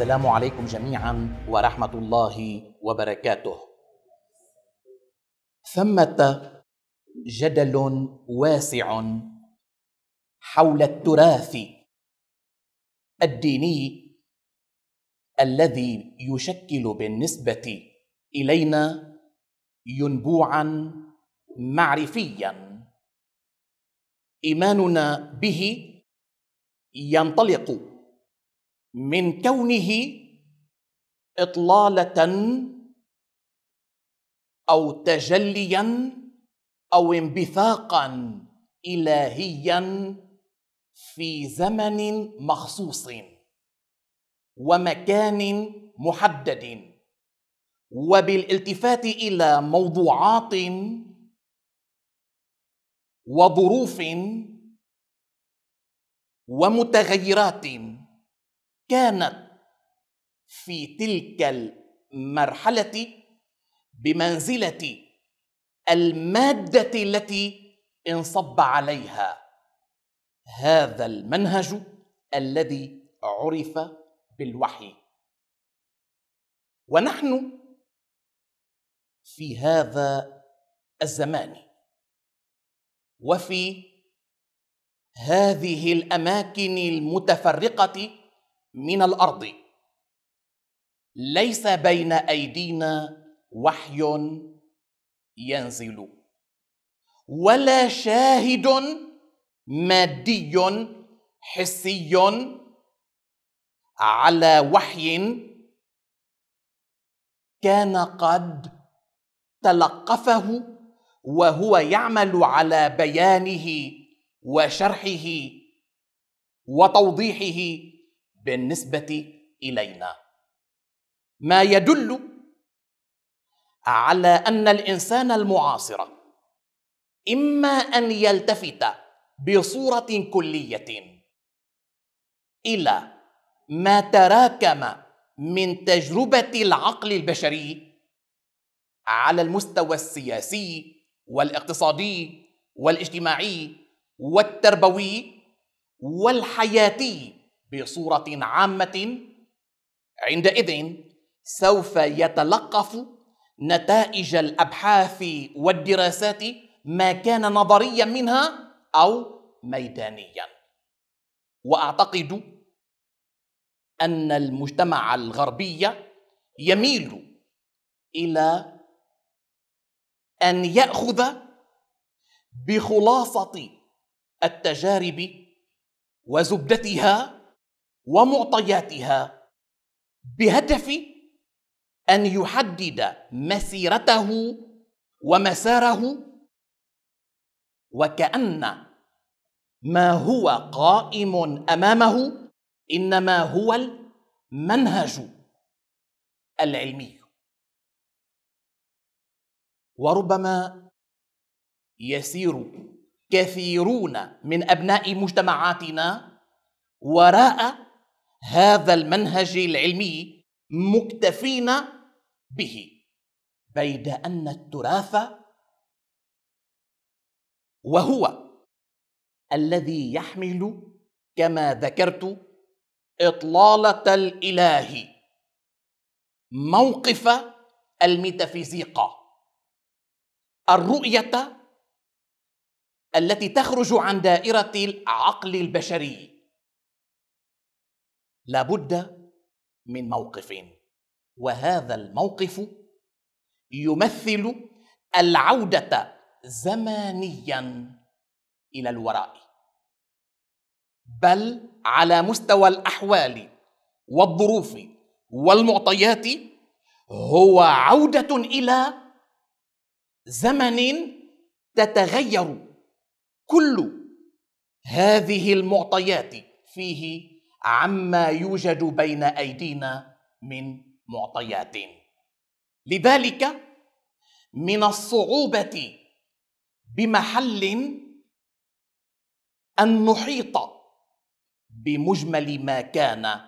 السلام عليكم جميعا ورحمه الله وبركاته ثمه جدل واسع حول التراث الديني الذي يشكل بالنسبه الينا ينبوعا معرفيا ايماننا به ينطلق من كونه اطلاله او تجليا او انبثاقا الهيا في زمن مخصوص ومكان محدد وبالالتفات الى موضوعات وظروف ومتغيرات كانت في تلك المرحله بمنزله الماده التي انصب عليها هذا المنهج الذي عرف بالوحي ونحن في هذا الزمان وفي هذه الاماكن المتفرقه من الارض ليس بين ايدينا وحي ينزل ولا شاهد مادي حسي على وحي كان قد تلقفه وهو يعمل على بيانه وشرحه وتوضيحه بالنسبة إلينا ما يدل على أن الإنسان المعاصر إما أن يلتفت بصورة كلية إلى ما تراكم من تجربة العقل البشري على المستوى السياسي والاقتصادي والاجتماعي والتربوي والحياتي بصورة عامة عندئذ سوف يتلقف نتائج الأبحاث والدراسات ما كان نظريا منها أو ميدانيا وأعتقد أن المجتمع الغربي يميل إلى أن يأخذ بخلاصة التجارب وزبدتها ومعطياتها بهدف ان يحدد مسيرته ومساره وكان ما هو قائم امامه انما هو المنهج العلمي وربما يسير كثيرون من ابناء مجتمعاتنا وراء هذا المنهج العلمي مكتفين به بيد ان التراث وهو الذي يحمل كما ذكرت اطلاله الاله موقف الميتافيزيقا الرؤيه التي تخرج عن دائره العقل البشري لابد من موقف وهذا الموقف يمثل العودة زمانيا إلى الوراء بل على مستوى الأحوال والظروف والمعطيات هو عودة إلى زمن تتغير كل هذه المعطيات فيه عما يوجد بين ايدينا من معطيات لذلك من الصعوبه بمحل ان نحيط بمجمل ما كان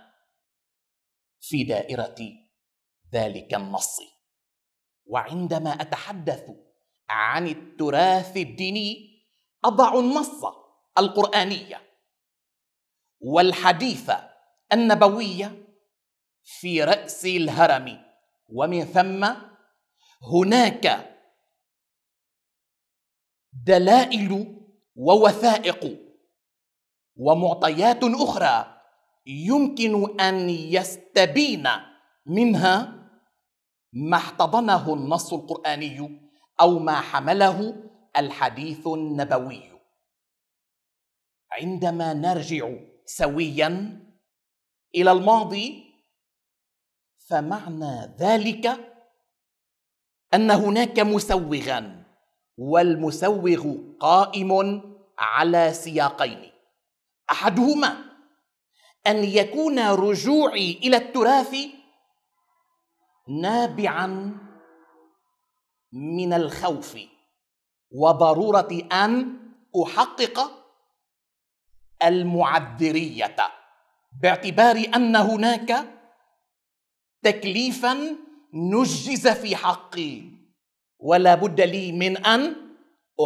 في دائره ذلك النص وعندما اتحدث عن التراث الديني اضع النص القرانيه والحديثة النبوية في رأس الهرم ومن ثم هناك دلائل ووثائق ومعطيات أخرى يمكن أن يستبين منها ما احتضنه النص القرآني أو ما حمله الحديث النبوي عندما نرجع سويا الى الماضي فمعنى ذلك ان هناك مسوغا والمسوغ قائم على سياقين احدهما ان يكون رجوعي الى التراث نابعا من الخوف وضروره ان احقق المعذريه باعتبار ان هناك تكليفا نجز في حقي ولا بد لي من ان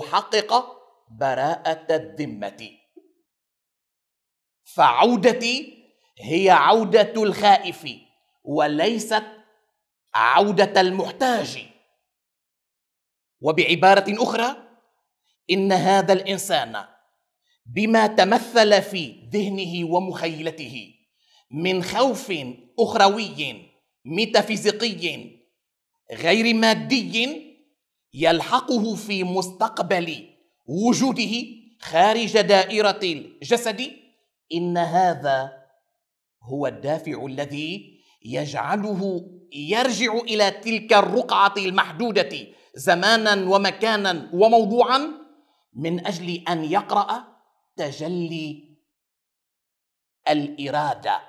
احقق براءه الذمه فعودتي هي عوده الخائف وليست عوده المحتاج وبعباره اخرى ان هذا الانسان بما تمثل في ذهنه ومخيلته من خوف اخروي ميتافيزيقي غير مادي يلحقه في مستقبل وجوده خارج دائره الجسد ان هذا هو الدافع الذي يجعله يرجع الى تلك الرقعه المحدوده زمانا ومكانا وموضوعا من اجل ان يقرا تجلي الاراده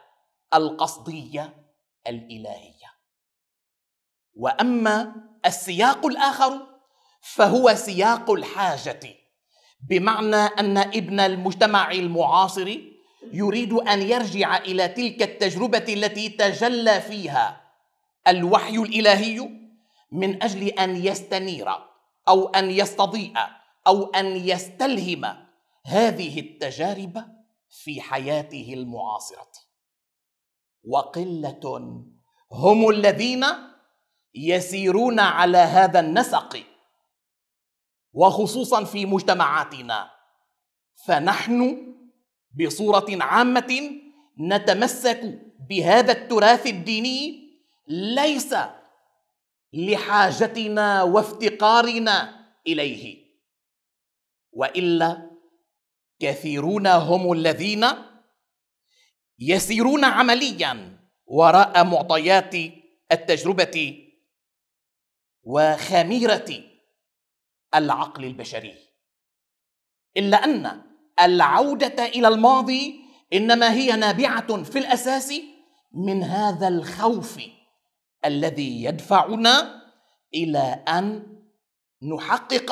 القصديه الالهيه واما السياق الاخر فهو سياق الحاجه بمعنى ان ابن المجتمع المعاصر يريد ان يرجع الى تلك التجربه التي تجلى فيها الوحي الالهي من اجل ان يستنير او ان يستضيء او ان يستلهم هذه التجارب في حياته المعاصره وقله هم الذين يسيرون على هذا النسق وخصوصا في مجتمعاتنا فنحن بصوره عامه نتمسك بهذا التراث الديني ليس لحاجتنا وافتقارنا اليه والا كثيرون هم الذين يسيرون عمليا وراء معطيات التجربه وخميره العقل البشري الا ان العوده الى الماضي انما هي نابعه في الاساس من هذا الخوف الذي يدفعنا الى ان نحقق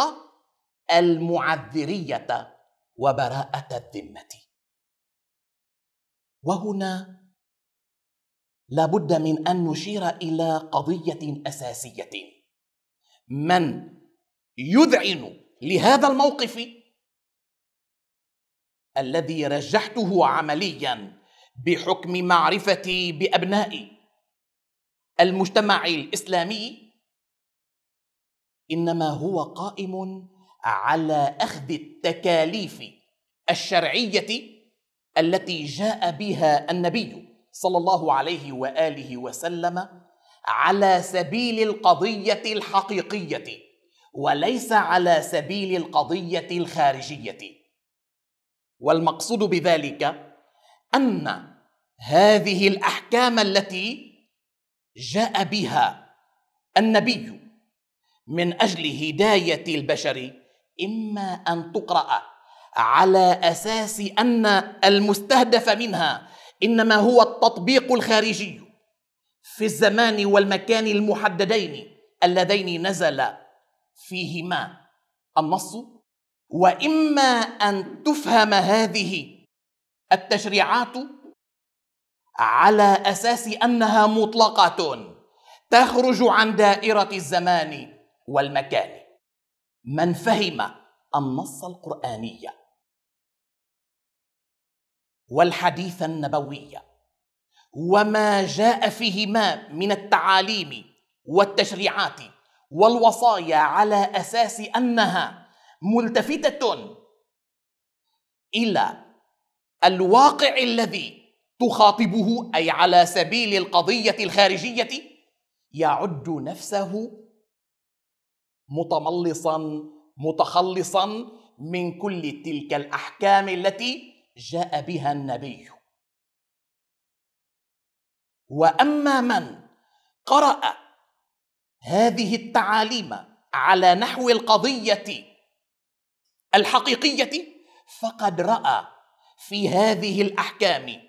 المعذريه وبراءه الذمه وهنا لابد من ان نشير الى قضيه اساسيه من يذعن لهذا الموقف الذي رجحته عمليا بحكم معرفتي بابناء المجتمع الاسلامي انما هو قائم على اخذ التكاليف الشرعيه التي جاء بها النبي صلى الله عليه واله وسلم على سبيل القضيه الحقيقيه وليس على سبيل القضيه الخارجيه والمقصود بذلك ان هذه الاحكام التي جاء بها النبي من اجل هدايه البشر إما أن تقرأ على أساس أن المستهدف منها إنما هو التطبيق الخارجي في الزمان والمكان المحددين اللذين نزل فيهما النص واما ان تفهم هذه التشريعات على اساس انها مطلقه تخرج عن دائره الزمان والمكان من فهم النص القراني والحديث النبوي وما جاء فيهما من التعاليم والتشريعات والوصايا على اساس انها ملتفته الى الواقع الذي تخاطبه اي على سبيل القضيه الخارجيه يعد نفسه متملصا متخلصا من كل تلك الاحكام التي جاء بها النبي واما من قرا هذه التعاليم على نحو القضيه الحقيقيه فقد راى في هذه الاحكام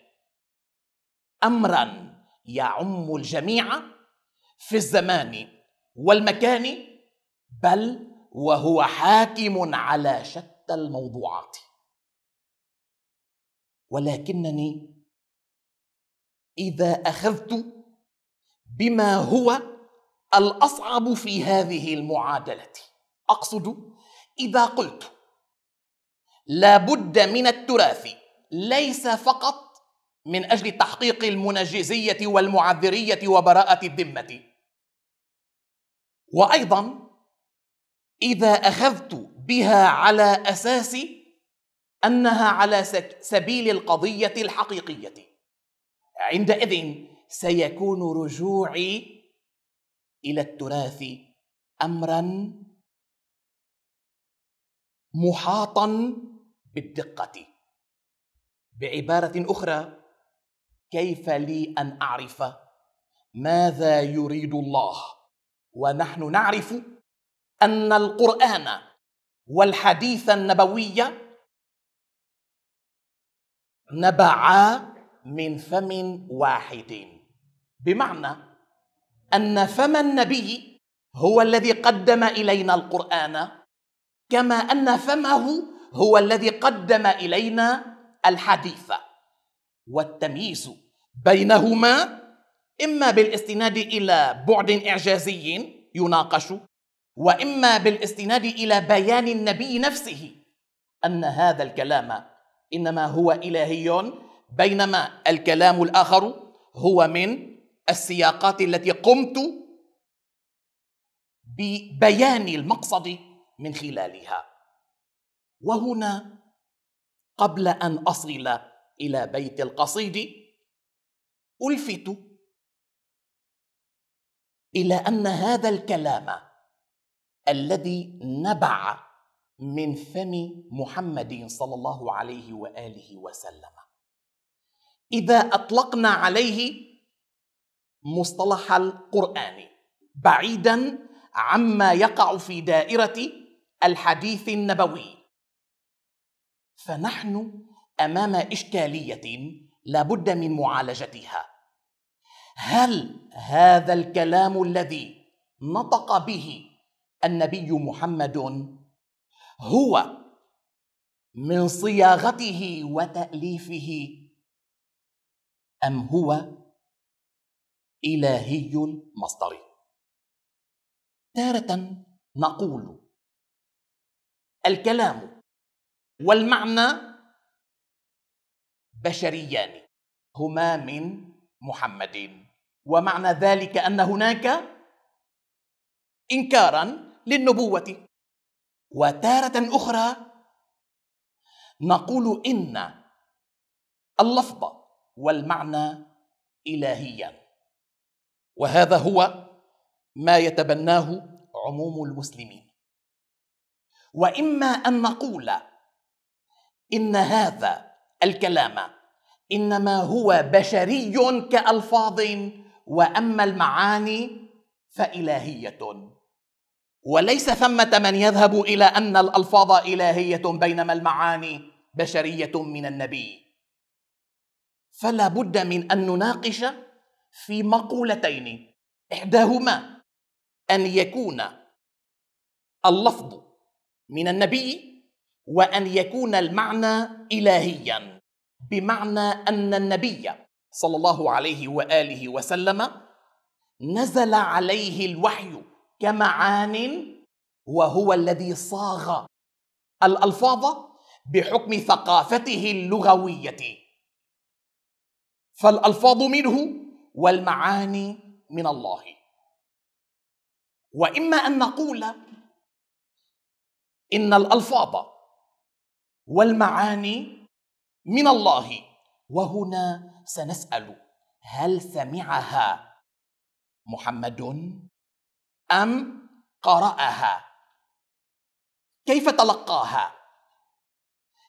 امرا يعم الجميع في الزمان والمكان بل وهو حاكم على شتى الموضوعات ولكنني اذا اخذت بما هو الاصعب في هذه المعادله اقصد اذا قلت لا بد من التراث ليس فقط من اجل تحقيق المنجزيه والمعذريه وبراءه الذمه وايضا اذا اخذت بها على اساس انها على سبيل القضيه الحقيقيه عندئذ سيكون رجوعي الى التراث امرا محاطا بالدقه بعباره اخرى كيف لي ان اعرف ماذا يريد الله ونحن نعرف أن القرآن والحديث النبوي نبعا من فم واحد بمعنى أن فم النبي هو الذي قدم إلينا القرآن كما أن فمه هو الذي قدم إلينا الحديث والتمييز بينهما إما بالاستناد إلى بعد إعجازي يناقش واما بالاستناد الى بيان النبي نفسه ان هذا الكلام انما هو الهي بينما الكلام الاخر هو من السياقات التي قمت ببيان المقصد من خلالها وهنا قبل ان اصل الى بيت القصيد الفت الى ان هذا الكلام الذي نبع من فم محمد صلى الله عليه واله وسلم اذا اطلقنا عليه مصطلح القران بعيدا عما يقع في دائره الحديث النبوي فنحن امام اشكاليه لابد من معالجتها هل هذا الكلام الذي نطق به النبي محمد هو من صياغته وتاليفه ام هو الهي مصدري تاره نقول الكلام والمعنى بشريان هما من محمد ومعنى ذلك ان هناك انكارا للنبوة وتارة أخرى نقول إن اللفظ والمعنى إلهيا وهذا هو ما يتبناه عموم المسلمين وإما أن نقول إن هذا الكلام إنما هو بشري كألفاظ وأما المعاني فإلهية وليس ثمة من يذهب إلى أن الألفاظ إلهية بينما المعاني بشرية من النبي فلا بد من أن نناقش في مقولتين إحداهما أن يكون اللفظ من النبي وأن يكون المعنى إلهيا بمعنى أن النبي صلى الله عليه وآله وسلم نزل عليه الوحي كمعان وهو الذي صاغ الألفاظ بحكم ثقافته اللغوية فالألفاظ منه والمعاني من الله وإما أن نقول إن الألفاظ والمعاني من الله وهنا سنسأل هل سمعها محمد أم قرأها؟ كيف تلقاها؟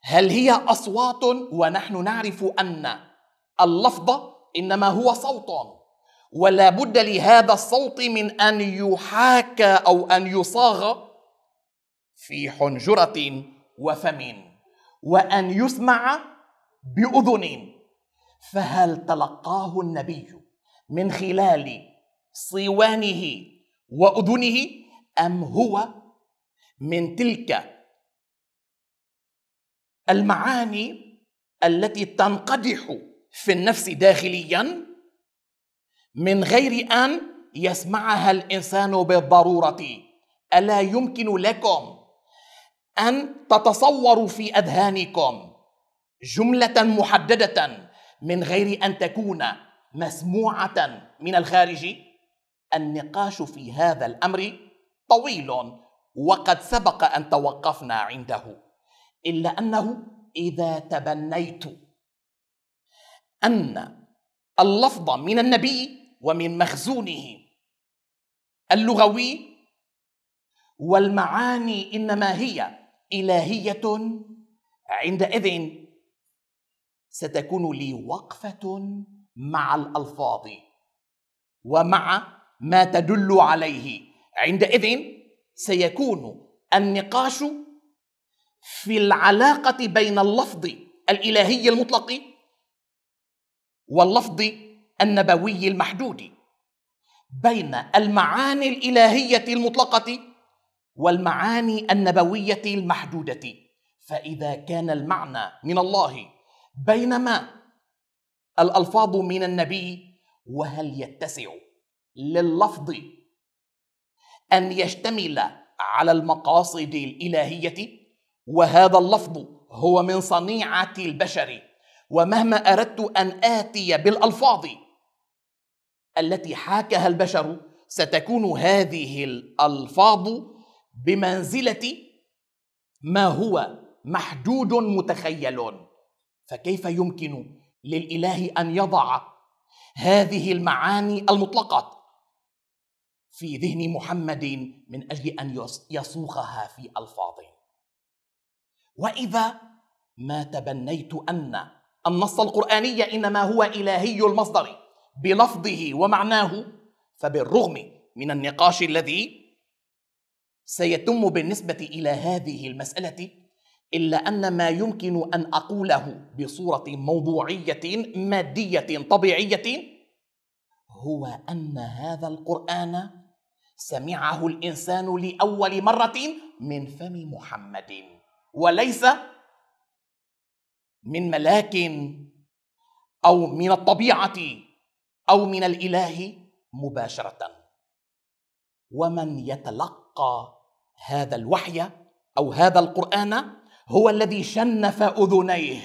هل هي أصوات ونحن نعرف أن اللفظ إنما هو صوت ولا بد لهذا الصوت من أن يحاكى أو أن يصاغ في حنجرة وفم وأن يسمع بأذن فهل تلقاه النبي من خلال صوانه وأذنه أم هو من تلك المعاني التي تنقدح في النفس داخليا من غير أن يسمعها الإنسان بالضرورة ألا يمكن لكم أن تتصوروا في أذهانكم جملة محددة من غير أن تكون مسموعة من الخارج النقاش في هذا الامر طويل وقد سبق ان توقفنا عنده الا انه اذا تبنيت ان اللفظ من النبي ومن مخزونه اللغوي والمعاني انما هي الهيه عندئذ ستكون لي وقفه مع الالفاظ ومع ما تدل عليه عندئذ سيكون النقاش في العلاقه بين اللفظ الالهي المطلق واللفظ النبوي المحدود بين المعاني الالهيه المطلقه والمعاني النبويه المحدوده فاذا كان المعنى من الله بينما الالفاظ من النبي وهل يتسع لللفظ أن يشتمل على المقاصد الإلهية وهذا اللفظ هو من صنيعة البشر ومهما أردت أن آتي بالألفاظ التي حاكها البشر ستكون هذه الألفاظ بمنزلة ما هو محدود متخيل فكيف يمكن للإله أن يضع هذه المعاني المطلقة في ذهن محمد من اجل ان يصوغها في الفاظه واذا ما تبنيت ان النص القراني انما هو الهي المصدر بلفظه ومعناه فبالرغم من النقاش الذي سيتم بالنسبه الى هذه المساله الا ان ما يمكن ان اقوله بصوره موضوعيه ماديه طبيعيه هو ان هذا القران سمعه الانسان لاول مره من فم محمد وليس من ملاك او من الطبيعه او من الاله مباشره ومن يتلقى هذا الوحي او هذا القران هو الذي شنف اذنيه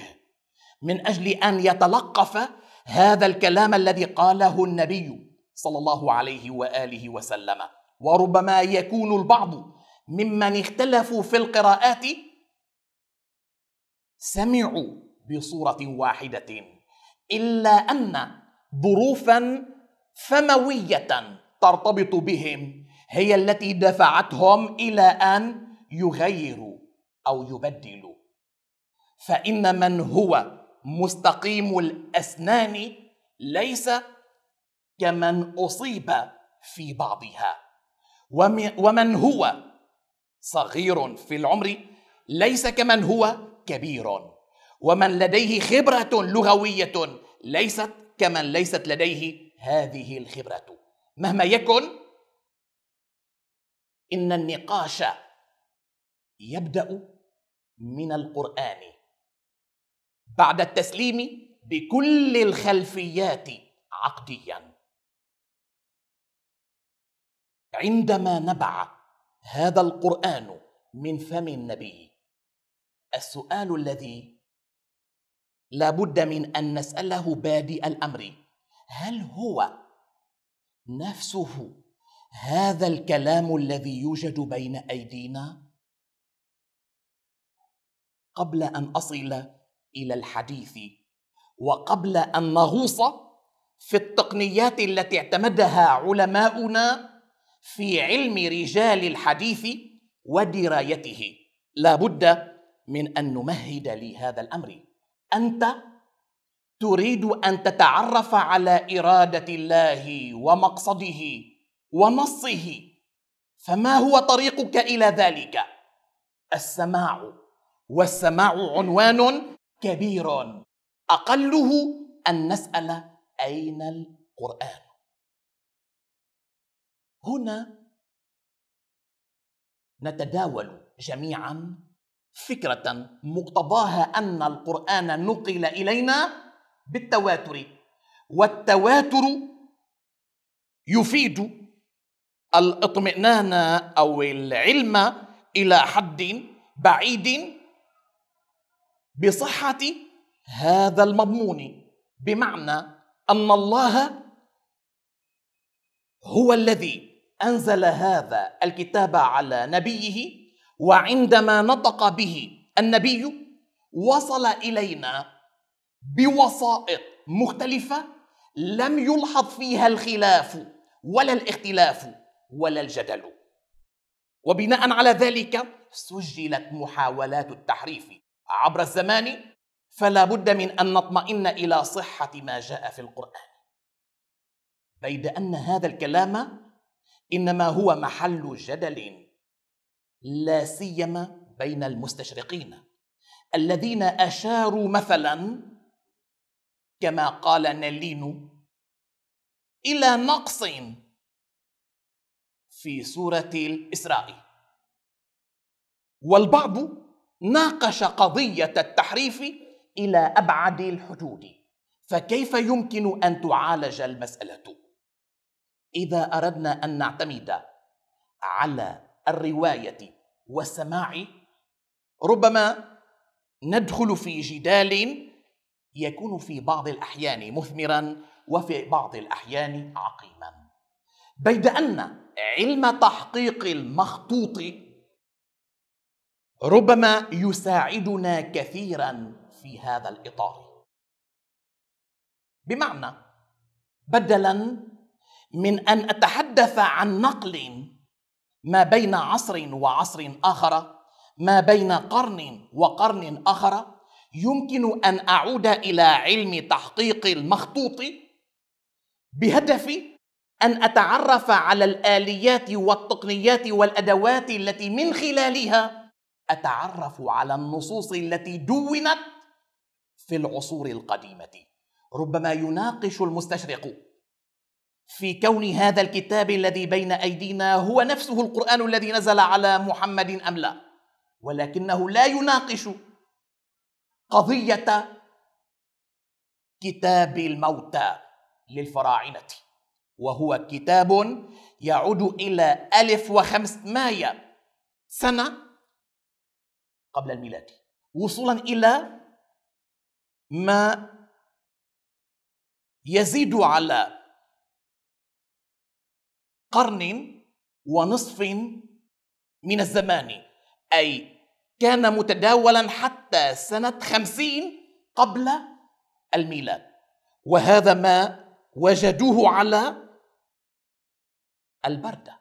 من اجل ان يتلقف هذا الكلام الذي قاله النبي صلى الله عليه واله وسلم وربما يكون البعض ممن اختلفوا في القراءات سمعوا بصورة واحدة إلا أن ظروفا فموية ترتبط بهم هي التي دفعتهم إلى أن يغيروا أو يبدلوا فإن من هو مستقيم الأسنان ليس كمن أصيب في بعضها ومن هو صغير في العمر ليس كمن هو كبير ومن لديه خبرة لغوية ليست كمن ليست لديه هذه الخبرة مهما يكن إن النقاش يبدأ من القرآن بعد التسليم بكل الخلفيات عقدياً عندما نبع هذا القران من فم النبي السؤال الذي لا بد من ان نساله بادئ الامر هل هو نفسه هذا الكلام الذي يوجد بين ايدينا قبل ان اصل الى الحديث وقبل ان نغوص في التقنيات التي اعتمدها علماؤنا في علم رجال الحديث ودرايته لا بد من أن نمهد لهذا الأمر أنت تريد أن تتعرف على إرادة الله ومقصده ونصه فما هو طريقك إلى ذلك؟ السماع والسماع عنوان كبير أقله أن نسأل أين القرآن هنا نتداول جميعا فكرة مقتضاها أن القرآن نقل إلينا بالتواتر والتواتر يفيد الاطمئنان أو العلم إلى حد بعيد بصحة هذا المضمون بمعنى أن الله هو الذي انزل هذا الكتاب على نبيه وعندما نطق به النبي وصل الينا بوسائط مختلفه لم يلحظ فيها الخلاف ولا الاختلاف ولا الجدل وبناء على ذلك سجلت محاولات التحريف عبر الزمان فلا بد من ان نطمئن الى صحه ما جاء في القران بيد ان هذا الكلام انما هو محل جدل لا سيما بين المستشرقين الذين اشاروا مثلا كما قال نلين الى نقص في سوره الاسراء والبعض ناقش قضيه التحريف الى ابعد الحدود فكيف يمكن ان تعالج المساله اذا اردنا ان نعتمد على الروايه والسماع ربما ندخل في جدال يكون في بعض الاحيان مثمرا وفي بعض الاحيان عقيما بيد ان علم تحقيق المخطوط ربما يساعدنا كثيرا في هذا الاطار بمعنى بدلا من ان اتحدث عن نقل ما بين عصر وعصر اخر ما بين قرن وقرن اخر يمكن ان اعود الى علم تحقيق المخطوط بهدف ان اتعرف على الاليات والتقنيات والادوات التي من خلالها اتعرف على النصوص التي دونت في العصور القديمه ربما يناقش المستشرق في كون هذا الكتاب الذي بين ايدينا هو نفسه القران الذي نزل على محمد ام لا ولكنه لا يناقش قضيه كتاب الموتى للفراعنه وهو كتاب يعود الى الف وخمسمائه سنه قبل الميلاد وصولا الى ما يزيد على قرن ونصف من الزمان أي كان متداولا حتى سنة خمسين قبل الميلاد وهذا ما وجدوه على البردة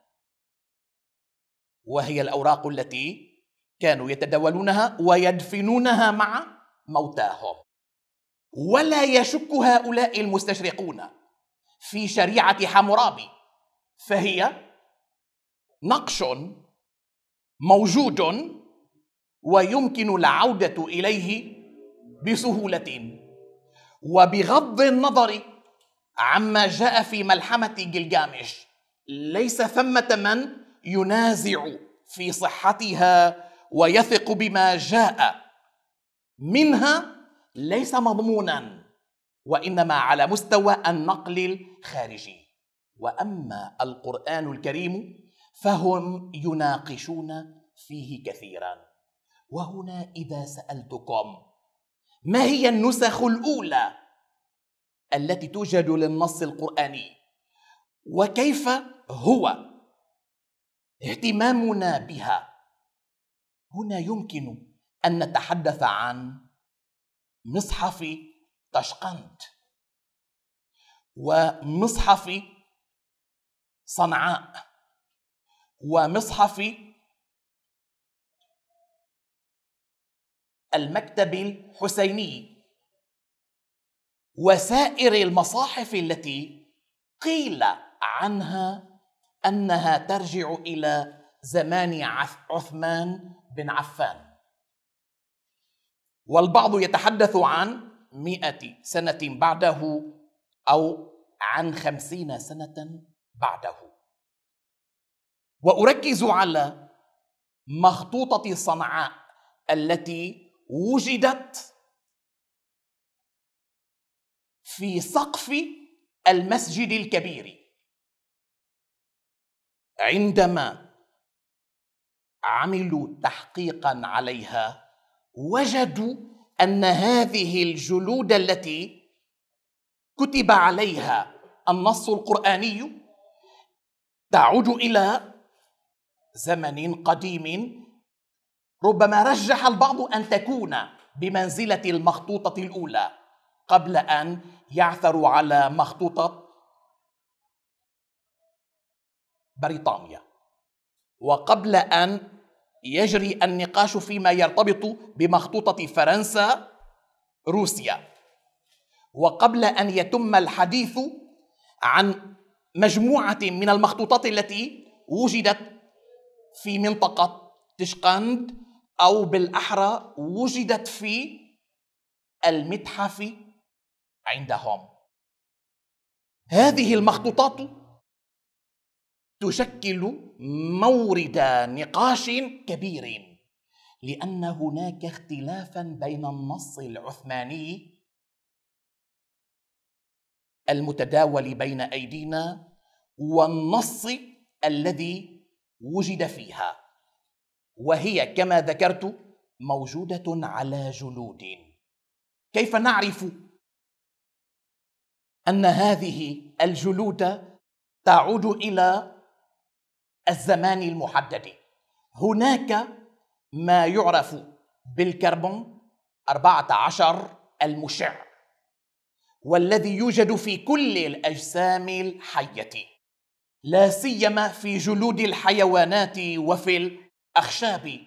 وهي الأوراق التي كانوا يتداولونها ويدفنونها مع موتاهم ولا يشك هؤلاء المستشرقون في شريعة حمورابي فهي نقش موجود ويمكن العوده اليه بسهوله وبغض النظر عما جاء في ملحمه جلجامش ليس ثمه من ينازع في صحتها ويثق بما جاء منها ليس مضمونا وانما على مستوى النقل الخارجي واما القران الكريم فهم يناقشون فيه كثيرا وهنا اذا سالتكم ما هي النسخ الاولى التي توجد للنص القراني وكيف هو اهتمامنا بها هنا يمكن ان نتحدث عن مصحف طشقنت ومصحف صنعاء ومصحف المكتب الحسيني وسائر المصاحف التي قيل عنها انها ترجع الى زمان عثمان بن عفان والبعض يتحدث عن مئة سنة بعده أو عن خمسين سنة بعده واركز على مخطوطه صنعاء التي وجدت في سقف المسجد الكبير عندما عملوا تحقيقا عليها وجدوا ان هذه الجلود التي كتب عليها النص القراني تعود الى زمن قديم ربما رجح البعض ان تكون بمنزله المخطوطه الاولى قبل ان يعثروا على مخطوطه بريطانيا وقبل ان يجري النقاش فيما يرتبط بمخطوطه فرنسا روسيا وقبل ان يتم الحديث عن مجموعة من المخطوطات التي وجدت في منطقة تشقند أو بالأحرى وجدت في المتحف عندهم هذه المخطوطات تشكل مورد نقاش كبير لأن هناك اختلافا بين النص العثماني المتداول بين ايدينا والنص الذي وجد فيها وهي كما ذكرت موجوده على جلود كيف نعرف ان هذه الجلود تعود الى الزمان المحدد هناك ما يعرف بالكربون 14 المشع هو الذي يوجد في كل الاجسام الحيه لا سيما في جلود الحيوانات وفي الاخشاب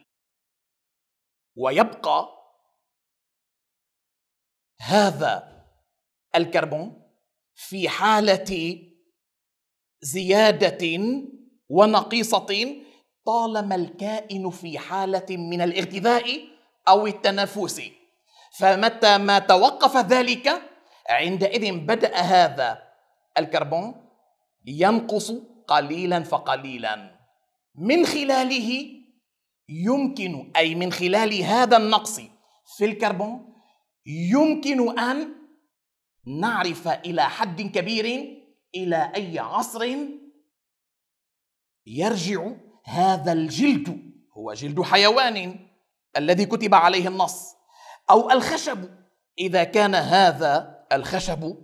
ويبقى هذا الكربون في حاله زياده ونقيصه طالما الكائن في حاله من الاغتذاء او التنافس فمتى ما توقف ذلك عندئذ بدأ هذا الكربون ينقص قليلا فقليلا من خلاله يمكن أي من خلال هذا النقص في الكربون يمكن أن نعرف إلى حد كبير إلى أي عصر يرجع هذا الجلد هو جلد حيوان الذي كتب عليه النص أو الخشب إذا كان هذا الخشب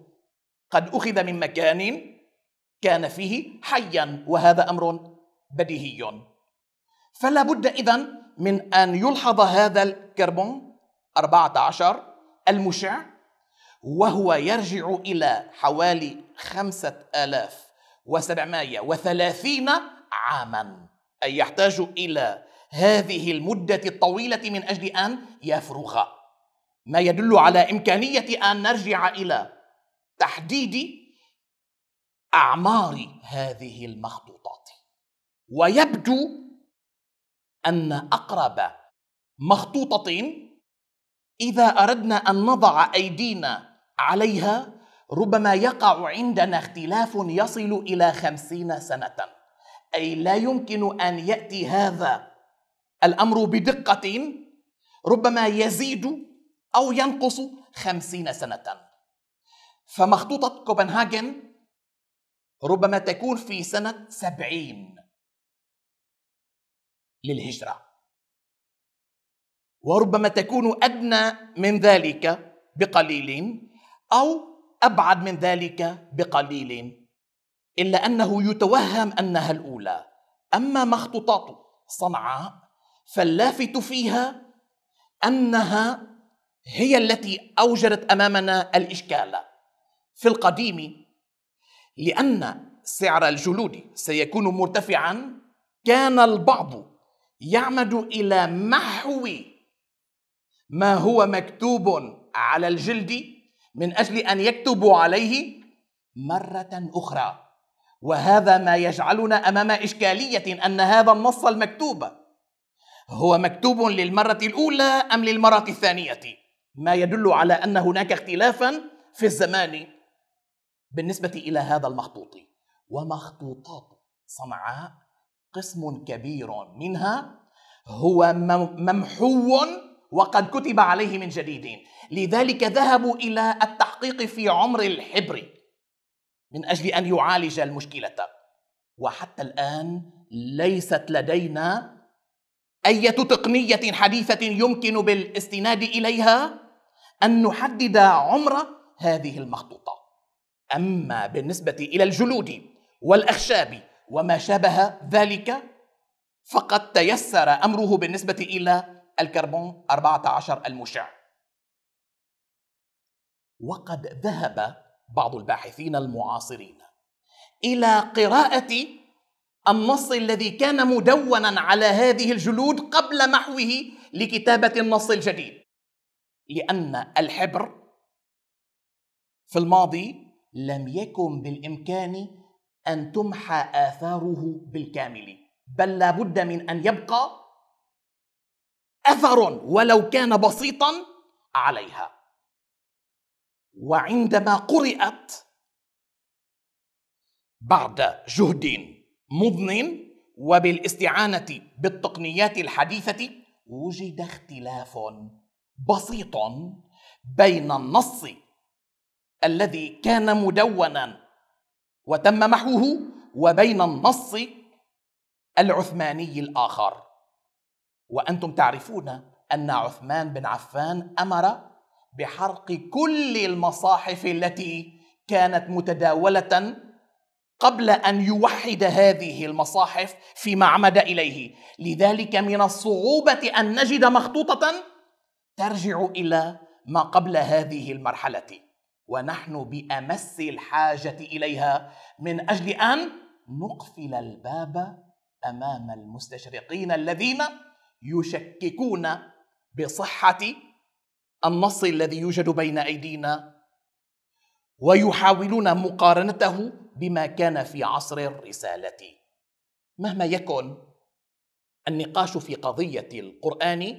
قد أخذ من مكان كان فيه حيا وهذا أمر بديهي فلا بد إذا من أن يلحظ هذا الكربون 14 المشع وهو يرجع إلى حوالي 5730 عاما أي يحتاج إلى هذه المدة الطويلة من أجل أن يفرغ ما يدل على إمكانية أن نرجع إلى تحديد أعمار هذه المخطوطات ويبدو أن أقرب مخطوطة إذا أردنا أن نضع أيدينا عليها ربما يقع عندنا اختلاف يصل إلى خمسين سنة أي لا يمكن أن يأتي هذا الأمر بدقة ربما يزيد أو ينقص خمسين سنة فمخطوطة كوبنهاجن ربما تكون في سنة سبعين للهجرة وربما تكون أدنى من ذلك بقليل أو أبعد من ذلك بقليل إلا أنه يتوهم أنها الأولى أما مخطوطات صنعاء فاللافت فيها أنها هي التي اوجدت امامنا الاشكال في القديم لان سعر الجلود سيكون مرتفعا كان البعض يعمد الى محو ما هو مكتوب على الجلد من اجل ان يكتبوا عليه مره اخرى وهذا ما يجعلنا امام اشكاليه ان هذا النص المكتوب هو مكتوب للمره الاولى ام للمره الثانيه ما يدل على ان هناك اختلافا في الزمان بالنسبه الى هذا المخطوط ومخطوطات صنعاء قسم كبير منها هو ممحو وقد كتب عليه من جديد لذلك ذهبوا الى التحقيق في عمر الحبر من اجل ان يعالج المشكله وحتى الان ليست لدينا أية تقنية حديثة يمكن بالاستناد إليها أن نحدد عمر هذه المخطوطة أما بالنسبة إلى الجلود والأخشاب وما شابه ذلك فقد تيسر أمره بالنسبة إلى الكربون 14 المشع وقد ذهب بعض الباحثين المعاصرين إلى قراءة النص الذي كان مدونا على هذه الجلود قبل محوه لكتابة النص الجديد لأن الحبر في الماضي لم يكن بالإمكان أن تمحى آثاره بالكامل بل لابد من أن يبقى أثر ولو كان بسيطا عليها وعندما قرأت بعد جهد مضن وبالاستعانة بالتقنيات الحديثة وجد اختلاف بسيط بين النص الذي كان مدونا وتم محوه وبين النص العثماني الآخر وأنتم تعرفون أن عثمان بن عفان أمر بحرق كل المصاحف التي كانت متداولة قبل ان يوحد هذه المصاحف فيما عمد اليه لذلك من الصعوبه ان نجد مخطوطه ترجع الى ما قبل هذه المرحله ونحن بامس الحاجه اليها من اجل ان نقفل الباب امام المستشرقين الذين يشككون بصحه النص الذي يوجد بين ايدينا ويحاولون مقارنته بما كان في عصر الرسالة مهما يكن النقاش في قضية القرآن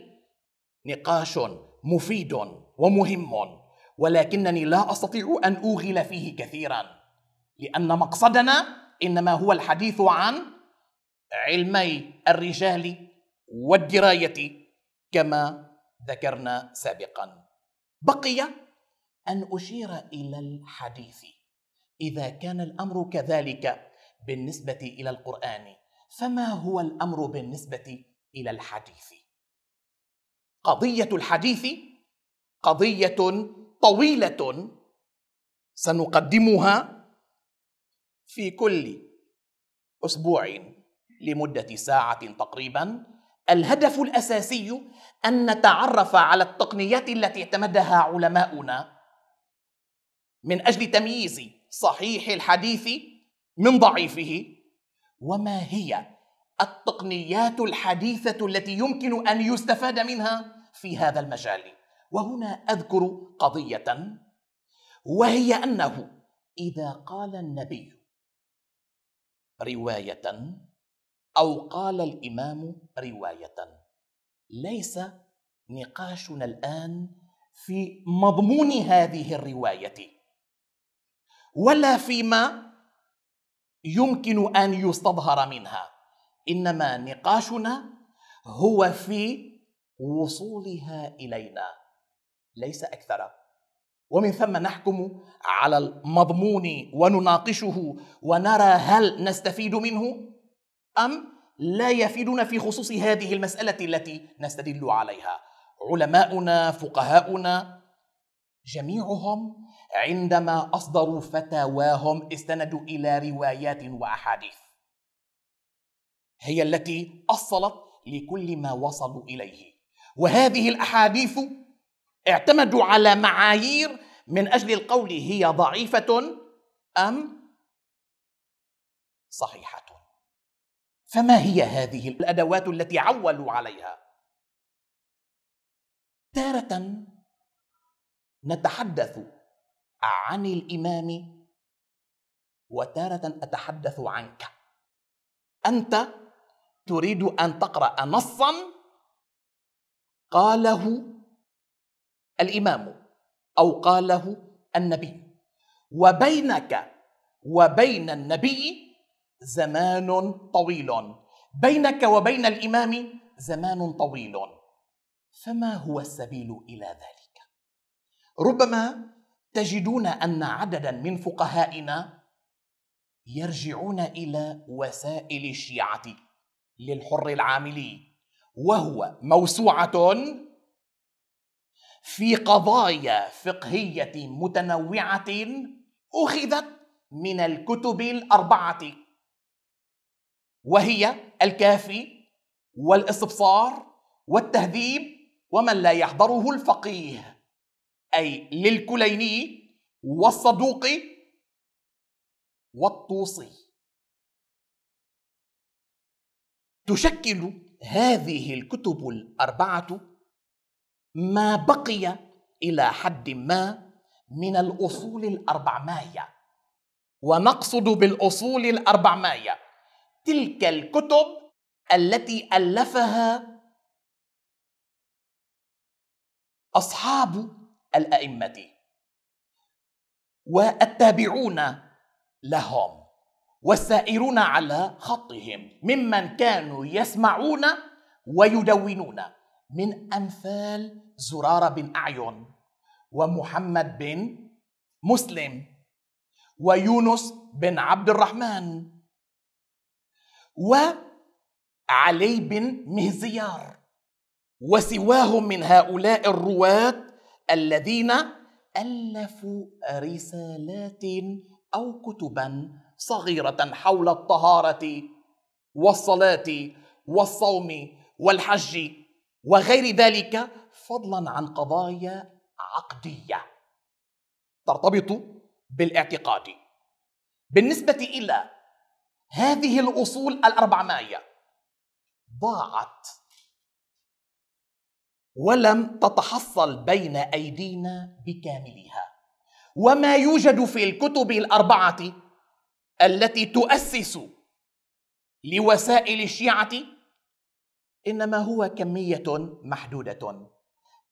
نقاش مفيد ومهم ولكنني لا أستطيع أن أوغل فيه كثيرا لأن مقصدنا إنما هو الحديث عن علمي الرجال والدراية كما ذكرنا سابقا بقي أن أشير إلى الحديث اذا كان الامر كذلك بالنسبه الى القران فما هو الامر بالنسبه الى الحديث قضيه الحديث قضيه طويله سنقدمها في كل اسبوع لمده ساعه تقريبا الهدف الاساسي ان نتعرف على التقنيات التي اعتمدها علماؤنا من اجل تمييز صحيح الحديث من ضعيفه وما هي التقنيات الحديثه التي يمكن ان يستفاد منها في هذا المجال وهنا اذكر قضيه وهي انه اذا قال النبي روايه او قال الامام روايه ليس نقاشنا الان في مضمون هذه الروايه ولا فيما يمكن ان يستظهر منها انما نقاشنا هو في وصولها الينا ليس اكثر ومن ثم نحكم على المضمون ونناقشه ونرى هل نستفيد منه ام لا يفيدنا في خصوص هذه المساله التي نستدل عليها علماؤنا فقهاؤنا جميعهم عندما أصدروا فتاواهم استندوا إلى روايات وأحاديث هي التي أصلت لكل ما وصلوا إليه وهذه الأحاديث اعتمدوا على معايير من أجل القول هي ضعيفة أم صحيحة فما هي هذه الأدوات التي عولوا عليها تارة نتحدث عن الامام وتاره اتحدث عنك انت تريد ان تقرا نصا قاله الامام او قاله النبي وبينك وبين النبي زمان طويل بينك وبين الامام زمان طويل فما هو السبيل الى ذلك ربما تجدون ان عددا من فقهائنا يرجعون الى وسائل الشيعه للحر العاملي وهو موسوعه في قضايا فقهيه متنوعه اخذت من الكتب الاربعه وهي الكافي والاستبصار والتهذيب ومن لا يحضره الفقيه أي للكليني والصدوقي والطوسي تشكل هذه الكتب الأربعة ما بقي إلى حد ما من الأصول الأربعمائة ونقصد بالأصول الأربعمائة تلك الكتب التي ألفها أصحاب الأئمة والتابعون لهم والسائرون على خطهم ممن كانوا يسمعون ويدونون من أمثال زرارة بن أعين ومحمد بن مسلم ويونس بن عبد الرحمن وعلي بن مهزيار وسواهم من هؤلاء الرواة الذين ألفوا رسالات أو كتبا صغيرة حول الطهارة والصلاة والصوم والحج وغير ذلك فضلا عن قضايا عقدية ترتبط بالاعتقاد بالنسبة إلى هذه الأصول الأربعمائية ضاعت ولم تتحصل بين ايدينا بكاملها وما يوجد في الكتب الاربعه التي تؤسس لوسائل الشيعه انما هو كميه محدوده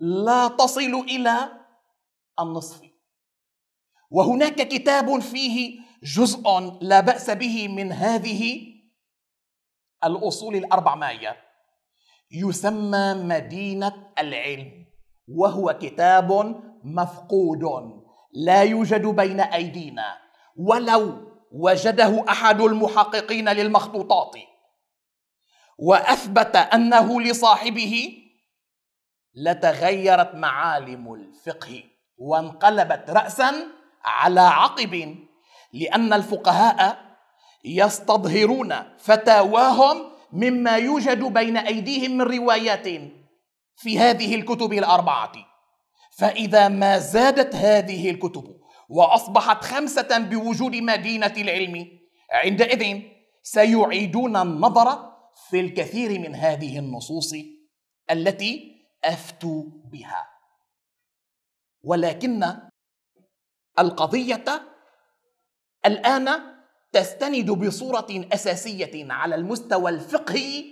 لا تصل الى النصف وهناك كتاب فيه جزء لا باس به من هذه الاصول الاربعمائيه يسمى مدينة العلم وهو كتاب مفقود لا يوجد بين أيدينا ولو وجده أحد المحققين للمخطوطات وأثبت أنه لصاحبه لتغيرت معالم الفقه وانقلبت رأسا على عقب لأن الفقهاء يستظهرون فتاواهم مما يوجد بين ايديهم من روايات في هذه الكتب الاربعه فاذا ما زادت هذه الكتب واصبحت خمسه بوجود مدينه العلم عندئذ سيعيدون النظر في الكثير من هذه النصوص التي افتوا بها ولكن القضيه الان تستند بصورة أساسية على المستوى الفقهي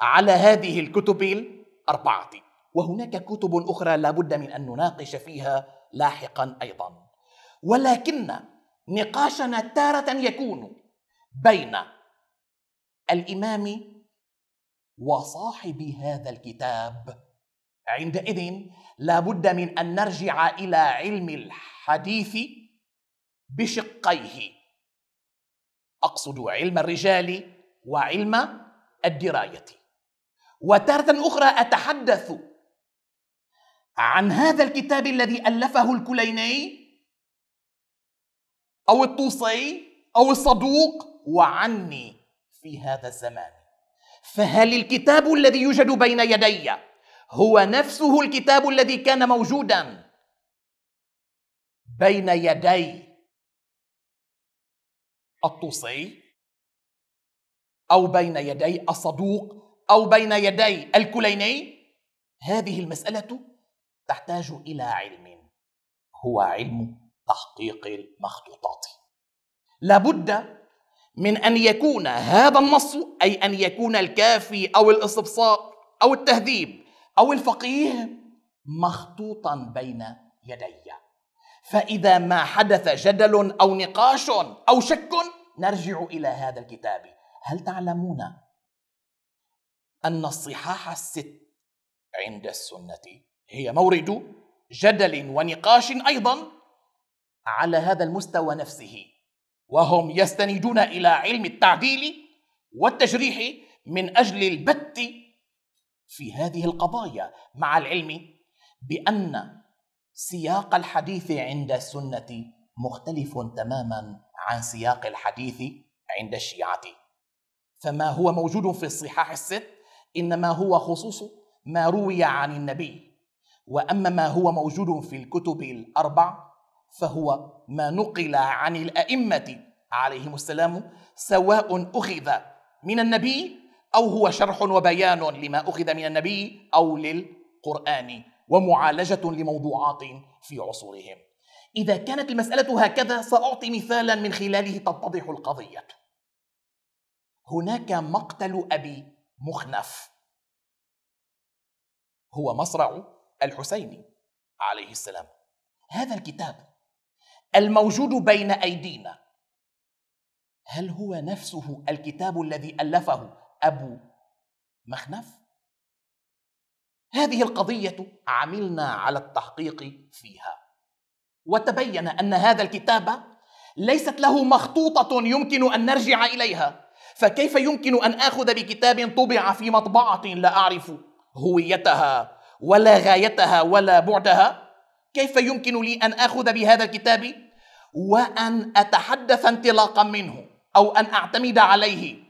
على هذه الكتب الأربعة وهناك كتب أخرى لا بد من أن نناقش فيها لاحقا أيضا ولكن نقاشنا تارة يكون بين الإمام وصاحب هذا الكتاب عندئذ لا بد من أن نرجع إلى علم الحديث بشقيه اقصد علم الرجال وعلم الدرايه وتاره اخرى اتحدث عن هذا الكتاب الذي الفه الكليني او الطوسي او الصدوق وعني في هذا الزمان فهل الكتاب الذي يوجد بين يدي هو نفسه الكتاب الذي كان موجودا بين يدي الطوسي أو بين يدي الصدوق أو بين يدي الكليني هذه المسألة تحتاج إلى علم هو علم تحقيق المخطوطات لابد من أن يكون هذا النص أي أن يكون الكافي أو الاستبصار أو التهذيب أو الفقيه مخطوطا بين يدي فإذا ما حدث جدل أو نقاش أو شك نرجع إلى هذا الكتاب هل تعلمون أن الصحاح الست عند السنة هي مورد جدل ونقاش أيضا على هذا المستوى نفسه وهم يستندون إلى علم التعديل والتجريح من أجل البت في هذه القضايا مع العلم بأن سياق الحديث عند السنة مختلف تماما عن سياق الحديث عند الشيعة فما هو موجود في الصحاح الست إنما هو خصوص ما روي عن النبي وأما ما هو موجود في الكتب الأربع فهو ما نقل عن الأئمة عليهم السلام سواء أخذ من النبي أو هو شرح وبيان لما أخذ من النبي أو للقرآن ومعالجة لموضوعات في عصورهم إذا كانت المسألة هكذا سأعطي مثالا من خلاله تتضح القضية هناك مقتل أبي مخنف هو مصرع الحسيني عليه السلام هذا الكتاب الموجود بين أيدينا هل هو نفسه الكتاب الذي ألفه أبو مخنف؟ هذه القضية عملنا على التحقيق فيها وتبين ان هذا الكتاب ليست له مخطوطه يمكن ان نرجع اليها فكيف يمكن ان اخذ بكتاب طبع في مطبعه لا اعرف هويتها ولا غايتها ولا بعدها كيف يمكن لي ان اخذ بهذا الكتاب وان اتحدث انطلاقا منه او ان اعتمد عليه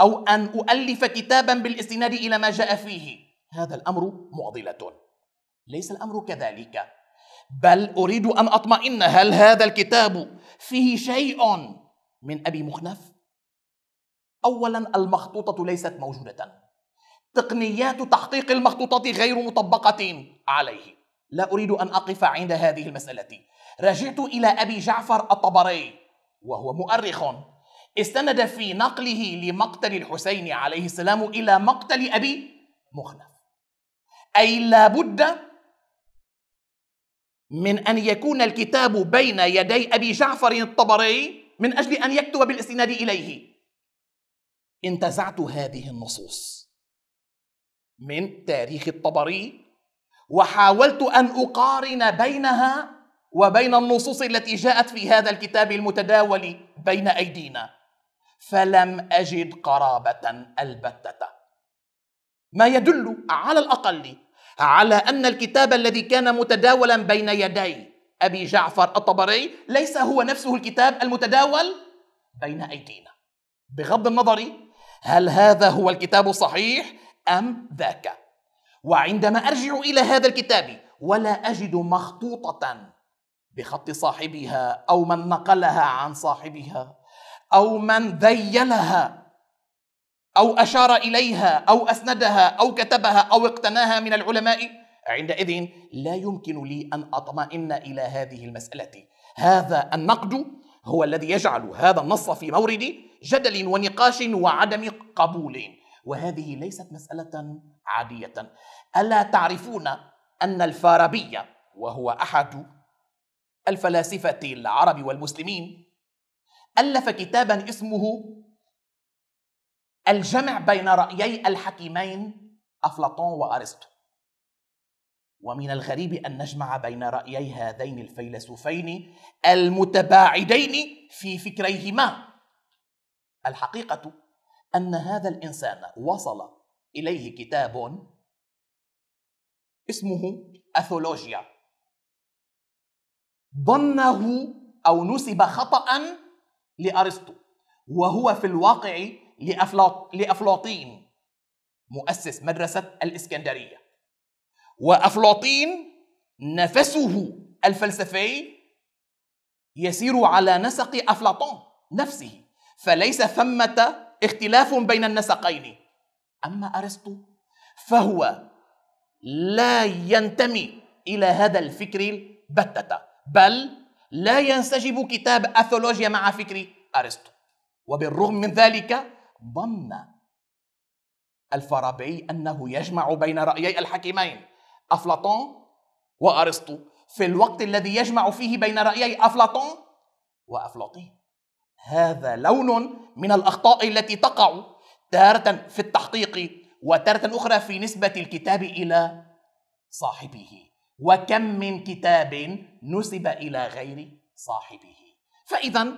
او ان اؤلف كتابا بالاستناد الى ما جاء فيه هذا الامر معضله ليس الامر كذلك بل اريد ان اطمئن هل هذا الكتاب فيه شيء من ابي مخنف اولا المخطوطه ليست موجوده تقنيات تحقيق المخطوطات غير مطبقه عليه لا اريد ان اقف عند هذه المساله رجعت الى ابي جعفر الطبري وهو مؤرخ استند في نقله لمقتل الحسين عليه السلام الى مقتل ابي مخنف اي لابد من أن يكون الكتاب بين يدي أبي جعفر الطبري من أجل أن يكتب بالاستناد إليه انتزعت هذه النصوص من تاريخ الطبري وحاولت أن أقارن بينها وبين النصوص التي جاءت في هذا الكتاب المتداول بين أيدينا فلم أجد قرابة البتة ما يدل على الأقل على أن الكتاب الذي كان متداولا بين يدي أبي جعفر الطبري ليس هو نفسه الكتاب المتداول بين أيدينا بغض النظر هل هذا هو الكتاب الصحيح أم ذاك وعندما أرجع إلى هذا الكتاب ولا أجد مخطوطة بخط صاحبها أو من نقلها عن صاحبها أو من ذيلها او اشار اليها او اسندها او كتبها او اقتناها من العلماء عندئذ لا يمكن لي ان اطمئن الى هذه المساله هذا النقد هو الذي يجعل هذا النص في مورد جدل ونقاش وعدم قبول وهذه ليست مساله عاديه الا تعرفون ان الفارابي وهو احد الفلاسفه العرب والمسلمين الف كتابا اسمه الجمع بين رأيي الحكيمين أفلاطون وأرسطو ومن الغريب أن نجمع بين رأيي هذين الفيلسوفين المتباعدين في فكريهما الحقيقة أن هذا الإنسان وصل إليه كتاب اسمه أثولوجيا ظنه أو نسب خطأ لأرسطو وهو في الواقع لأفلاط... لأفلاطين مؤسس مدرسة الإسكندرية وأفلاطين نفسه الفلسفي يسير على نسق أفلاطون نفسه فليس ثمة اختلاف بين النسقين أما أرسطو فهو لا ينتمي إلى هذا الفكر البتة بل لا ينسجم كتاب أثولوجيا مع فكر أرسطو وبالرغم من ذلك ظن الفارابي أنه يجمع بين رأيي الحكيمين أفلاطون وأرسطو في الوقت الذي يجمع فيه بين رأيي أفلاطون وأفلاطين هذا لون من الأخطاء التي تقع تارة في التحقيق وتارة أخرى في نسبة الكتاب إلى صاحبه وكم من كتاب نسب إلى غير صاحبه فإذا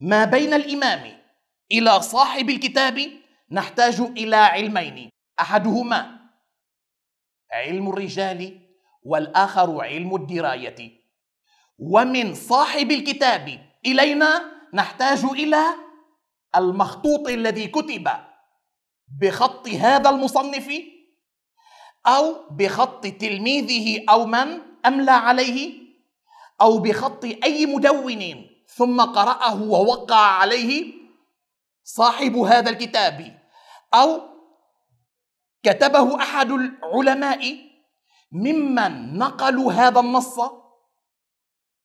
ما بين الإمام إلى صاحب الكتاب نحتاج إلى علمين أحدهما علم الرجال والآخر علم الدراية ومن صاحب الكتاب إلينا نحتاج إلى المخطوط الذي كتب بخط هذا المصنف أو بخط تلميذه أو من أملى عليه أو بخط أي مدون ثم قرأه ووقع عليه صاحب هذا الكتاب أو كتبه أحد العلماء ممن نقلوا هذا النص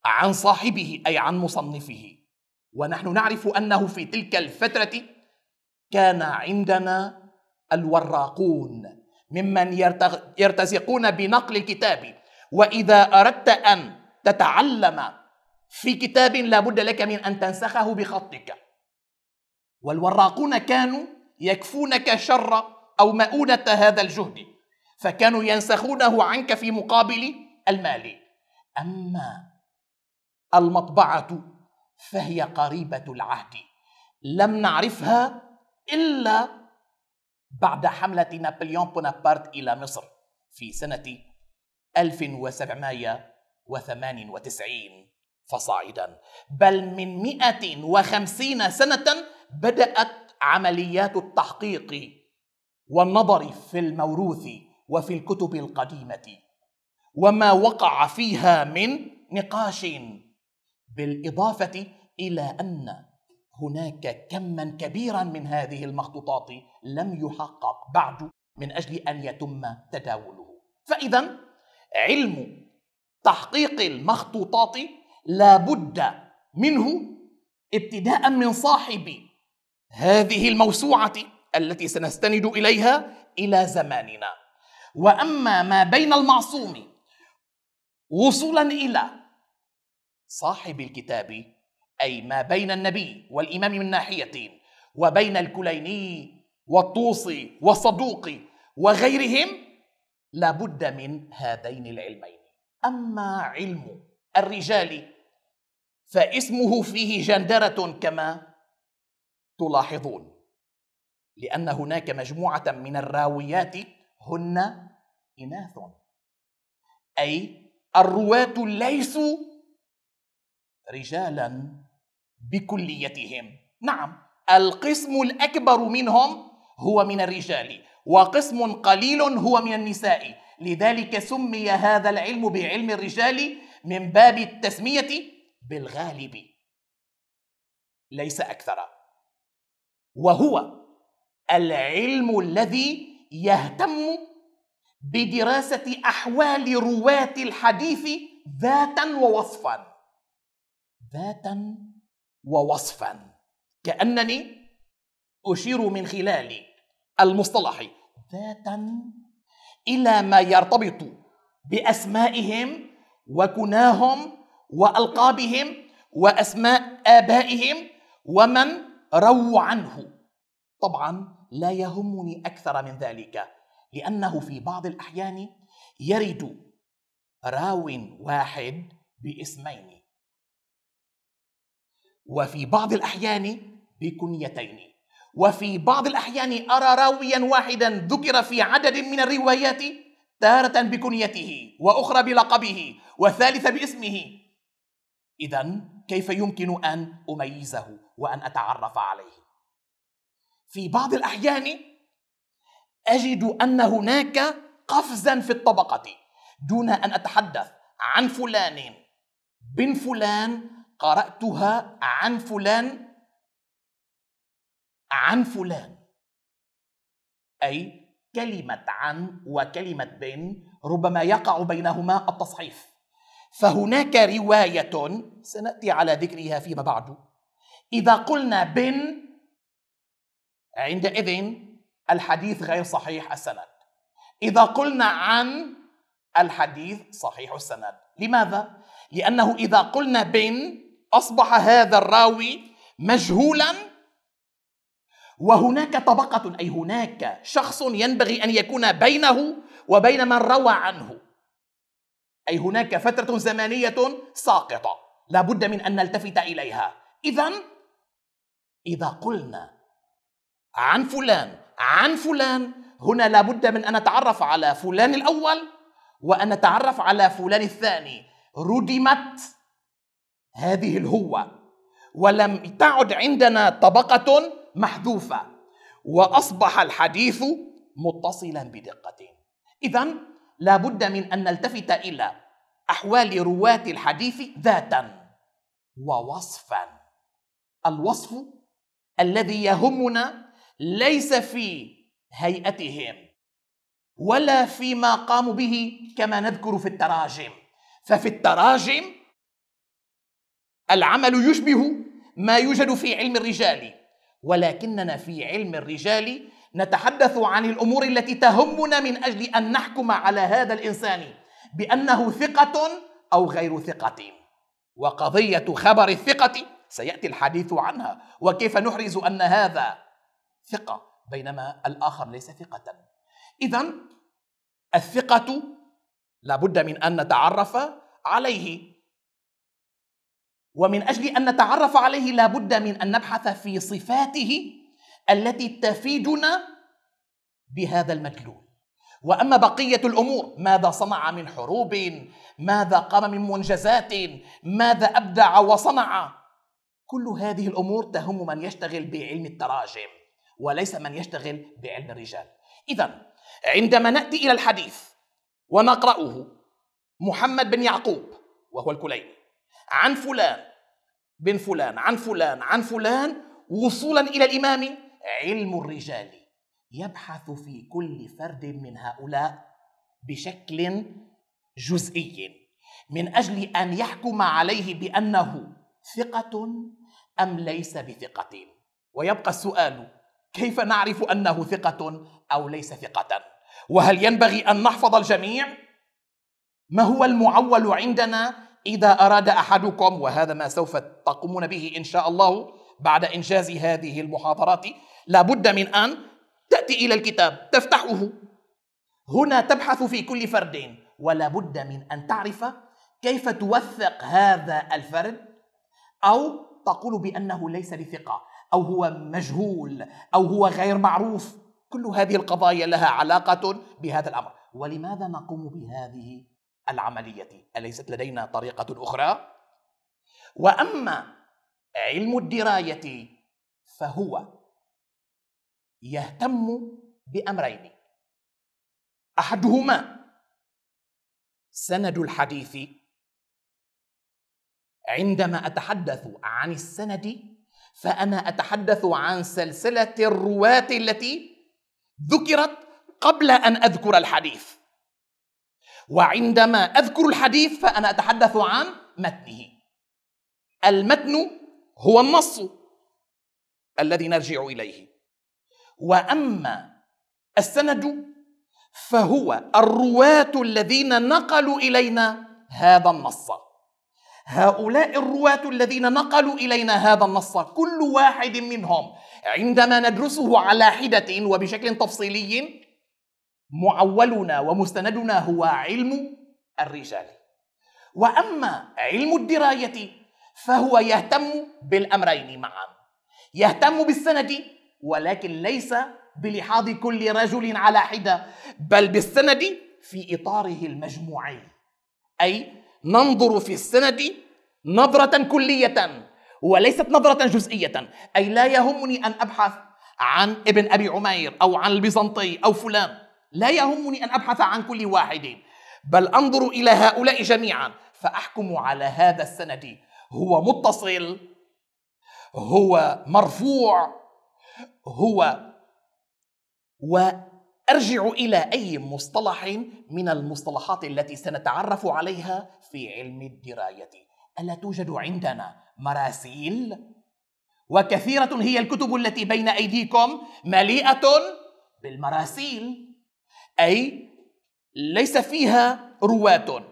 عن صاحبه أي عن مصنفه ونحن نعرف أنه في تلك الفترة كان عندنا الوراقون ممن يرتزقون بنقل الكتاب وإذا أردت أن تتعلم في كتاب لابد لك من أن تنسخه بخطك والوراقون كانوا يكفونك شر أو مؤونة هذا الجهد فكانوا ينسخونه عنك في مقابل المال أما المطبعة فهي قريبة العهد لم نعرفها إلا بعد حملة نابليون بونابرت إلى مصر في سنة 1798 فصاعدا بل من 150 سنة بدات عمليات التحقيق والنظر في الموروث وفي الكتب القديمه وما وقع فيها من نقاش بالاضافه الى ان هناك كما كبيرا من هذه المخطوطات لم يحقق بعد من اجل ان يتم تداوله فاذا علم تحقيق المخطوطات لا بد منه ابتداء من صاحب هذه الموسوعة التي سنستند إليها إلى زماننا وأما ما بين المعصوم وصولا إلى صاحب الكتاب أي ما بين النبي والإمام من ناحية وبين الكليني والطوسي والصدوقي وغيرهم لابد من هذين العلمين أما علم الرجال فاسمه فيه جندرة كما تلاحظون لأن هناك مجموعة من الراويات هن إناث أي الرواة ليسوا رجالا بكليتهم نعم القسم الأكبر منهم هو من الرجال وقسم قليل هو من النساء لذلك سمي هذا العلم بعلم الرجال من باب التسمية بالغالب ليس أكثر وهو العلم الذي يهتم بدراسة أحوال رواة الحديث ذاتا ووصفا ذاتا ووصفا كأنني أشير من خلال المصطلح ذاتا إلى ما يرتبط بأسمائهم وكناهم وألقابهم وأسماء آبائهم ومن رووا عنه طبعا لا يهمني اكثر من ذلك لانه في بعض الاحيان يرد راو واحد باسمين وفي بعض الاحيان بكنيتين وفي بعض الأحيان أرى راويا واحدا ذكر في عدد من الروايات تارة بكنيته وأخرى بلقبه وثالثة باسمه إذا كيف يمكن أن أميزه وأن أتعرف عليه في بعض الأحيان أجد أن هناك قفزا في الطبقة دون أن أتحدث عن فلان بن فلان قرأتها عن فلان عن فلان أي كلمة عن وكلمة بن ربما يقع بينهما التصحيف فهناك رواية سنأتي على ذكرها فيما بعد إذا قلنا بن عندئذ الحديث غير صحيح السند إذا قلنا عن الحديث صحيح السند لماذا؟ لأنه إذا قلنا بن أصبح هذا الراوي مجهولا وهناك طبقة أي هناك شخص ينبغي أن يكون بينه وبين من روى عنه أي هناك فترة زمنية ساقطة لا بد من أن نلتفت إليها إذا إذا قلنا عن فلان عن فلان هنا لابد من أن نتعرف على فلان الأول وأن نتعرف على فلان الثاني ردمت هذه الهوة ولم تعد عندنا طبقة محذوفة وأصبح الحديث متصلا بدقة إذا لابد من أن نلتفت إلى أحوال رواة الحديث ذاتا ووصفا الوصف الذي يهمنا ليس في هيئتهم ولا فيما قاموا به كما نذكر في التراجم ففي التراجم العمل يشبه ما يوجد في علم الرجال ولكننا في علم الرجال نتحدث عن الامور التي تهمنا من اجل ان نحكم على هذا الانسان بانه ثقه او غير ثقه وقضيه خبر الثقه سياتي الحديث عنها وكيف نحرز ان هذا ثقه بينما الاخر ليس ثقه اذا الثقه لابد من ان نتعرف عليه ومن اجل ان نتعرف عليه لابد من ان نبحث في صفاته التي تفيدنا بهذا المدلول واما بقيه الامور ماذا صنع من حروب ماذا قام من منجزات ماذا ابدع وصنع كل هذه الأمور تهم من يشتغل بعلم التراجم وليس من يشتغل بعلم الرجال إذا عندما نأتي إلى الحديث ونقرأه محمد بن يعقوب وهو الكليني عن فلان بن فلان عن فلان عن فلان وصولا إلى الإمام علم الرجال يبحث في كل فرد من هؤلاء بشكل جزئي من أجل أن يحكم عليه بأنه ثقة أم ليس بثقة ويبقى السؤال كيف نعرف أنه ثقة أو ليس ثقة وهل ينبغي أن نحفظ الجميع ما هو المعول عندنا إذا أراد أحدكم وهذا ما سوف تقومون به إن شاء الله بعد إنجاز هذه المحاضرات لابد من أن تأتي إلى الكتاب تفتحه هنا تبحث في كل فرد ولا بد من أن تعرف كيف توثق هذا الفرد أو تقول بانه ليس بثقه او هو مجهول او هو غير معروف كل هذه القضايا لها علاقه بهذا الامر ولماذا نقوم بهذه العمليه اليست لدينا طريقه اخرى واما علم الدرايه فهو يهتم بامرين احدهما سند الحديث عندما اتحدث عن السند فانا اتحدث عن سلسله الرواه التي ذكرت قبل ان اذكر الحديث وعندما اذكر الحديث فانا اتحدث عن متنه المتن هو النص الذي نرجع اليه واما السند فهو الرواه الذين نقلوا الينا هذا النص هؤلاء الرواة الذين نقلوا إلينا هذا النص كل واحد منهم عندما ندرسه على حدة وبشكل تفصيلي معولنا ومستندنا هو علم الرجال وأما علم الدراية فهو يهتم بالأمرين معا يهتم بالسند ولكن ليس بلحاظ كل رجل على حدة بل بالسند في إطاره المجموعي أي ننظر في السند نظرة كلية وليست نظرة جزئية أي لا يهمني أن أبحث عن ابن أبي عمير أو عن البيزنطي أو فلان لا يهمني أن أبحث عن كل واحد بل أنظر إلى هؤلاء جميعا فأحكم على هذا السند هو متصل هو مرفوع هو و ارجع الى اي مصطلح من المصطلحات التي سنتعرف عليها في علم الدرايه الا توجد عندنا مراسيل وكثيره هي الكتب التي بين ايديكم مليئه بالمراسيل اي ليس فيها رواه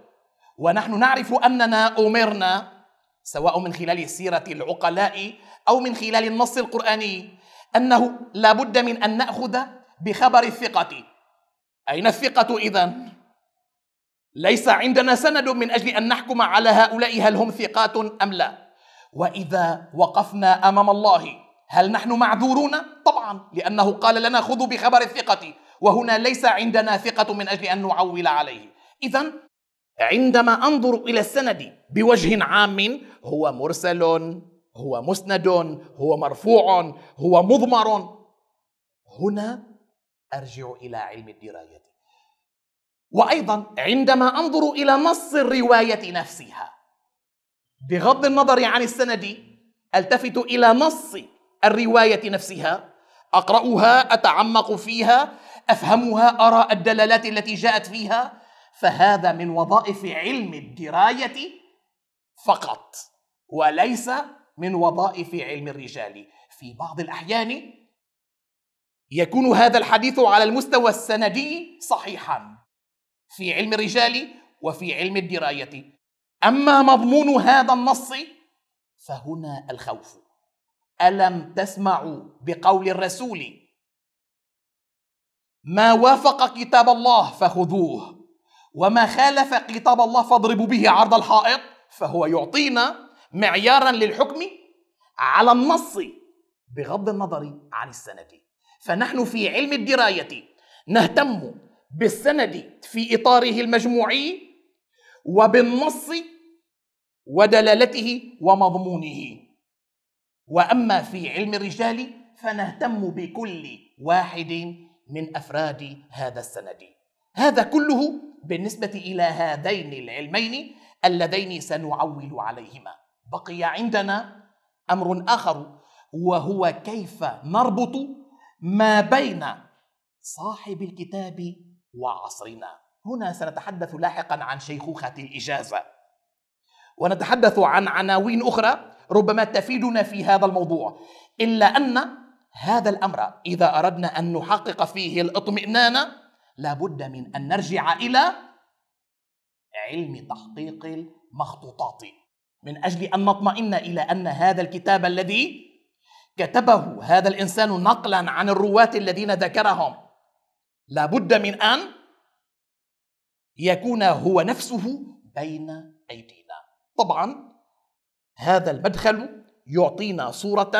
ونحن نعرف اننا امرنا سواء من خلال سيره العقلاء او من خلال النص القراني انه لابد من ان ناخذ بخبر الثقة أين الثقة إذا؟ ليس عندنا سند من أجل أن نحكم على هؤلاء هل هم ثقات أم لا وإذا وقفنا أمام الله هل نحن معذورون؟ طبعا لأنه قال لنا خذوا بخبر الثقة وهنا ليس عندنا ثقة من أجل أن نعول عليه إذا عندما أنظر إلى السند بوجه عام هو مرسل هو مسند هو مرفوع هو مضمر هنا ارجع الى علم الدرايه وايضا عندما انظر الى نص الروايه نفسها بغض النظر عن السند التفت الى نص الروايه نفسها اقراها اتعمق فيها افهمها ارى الدلالات التي جاءت فيها فهذا من وظائف علم الدرايه فقط وليس من وظائف علم الرجال في بعض الاحيان يكون هذا الحديث على المستوى السندي صحيحا في علم الرجال وفي علم الدرايه اما مضمون هذا النص فهنا الخوف الم تسمعوا بقول الرسول ما وافق كتاب الله فخذوه وما خالف كتاب الله فاضربوا به عرض الحائط فهو يعطينا معيارا للحكم على النص بغض النظر عن السند فنحن في علم الدرايه نهتم بالسند في اطاره المجموعي وبالنص ودلالته ومضمونه واما في علم الرجال فنهتم بكل واحد من افراد هذا السند هذا كله بالنسبه الى هذين العلمين اللذين سنعول عليهما بقي عندنا امر اخر وهو كيف نربط ما بين صاحب الكتاب وعصرنا هنا سنتحدث لاحقا عن شيخوخة الإجازة ونتحدث عن عناوين أخرى ربما تفيدنا في هذا الموضوع إلا أن هذا الأمر إذا أردنا أن نحقق فيه الإطمئنان لابد من أن نرجع إلى علم تحقيق المخطوطات من أجل أن نطمئن إلى أن هذا الكتاب الذي كتبه هذا الانسان نقلا عن الرواه الذين ذكرهم لابد من ان يكون هو نفسه بين ايدينا طبعا هذا المدخل يعطينا صوره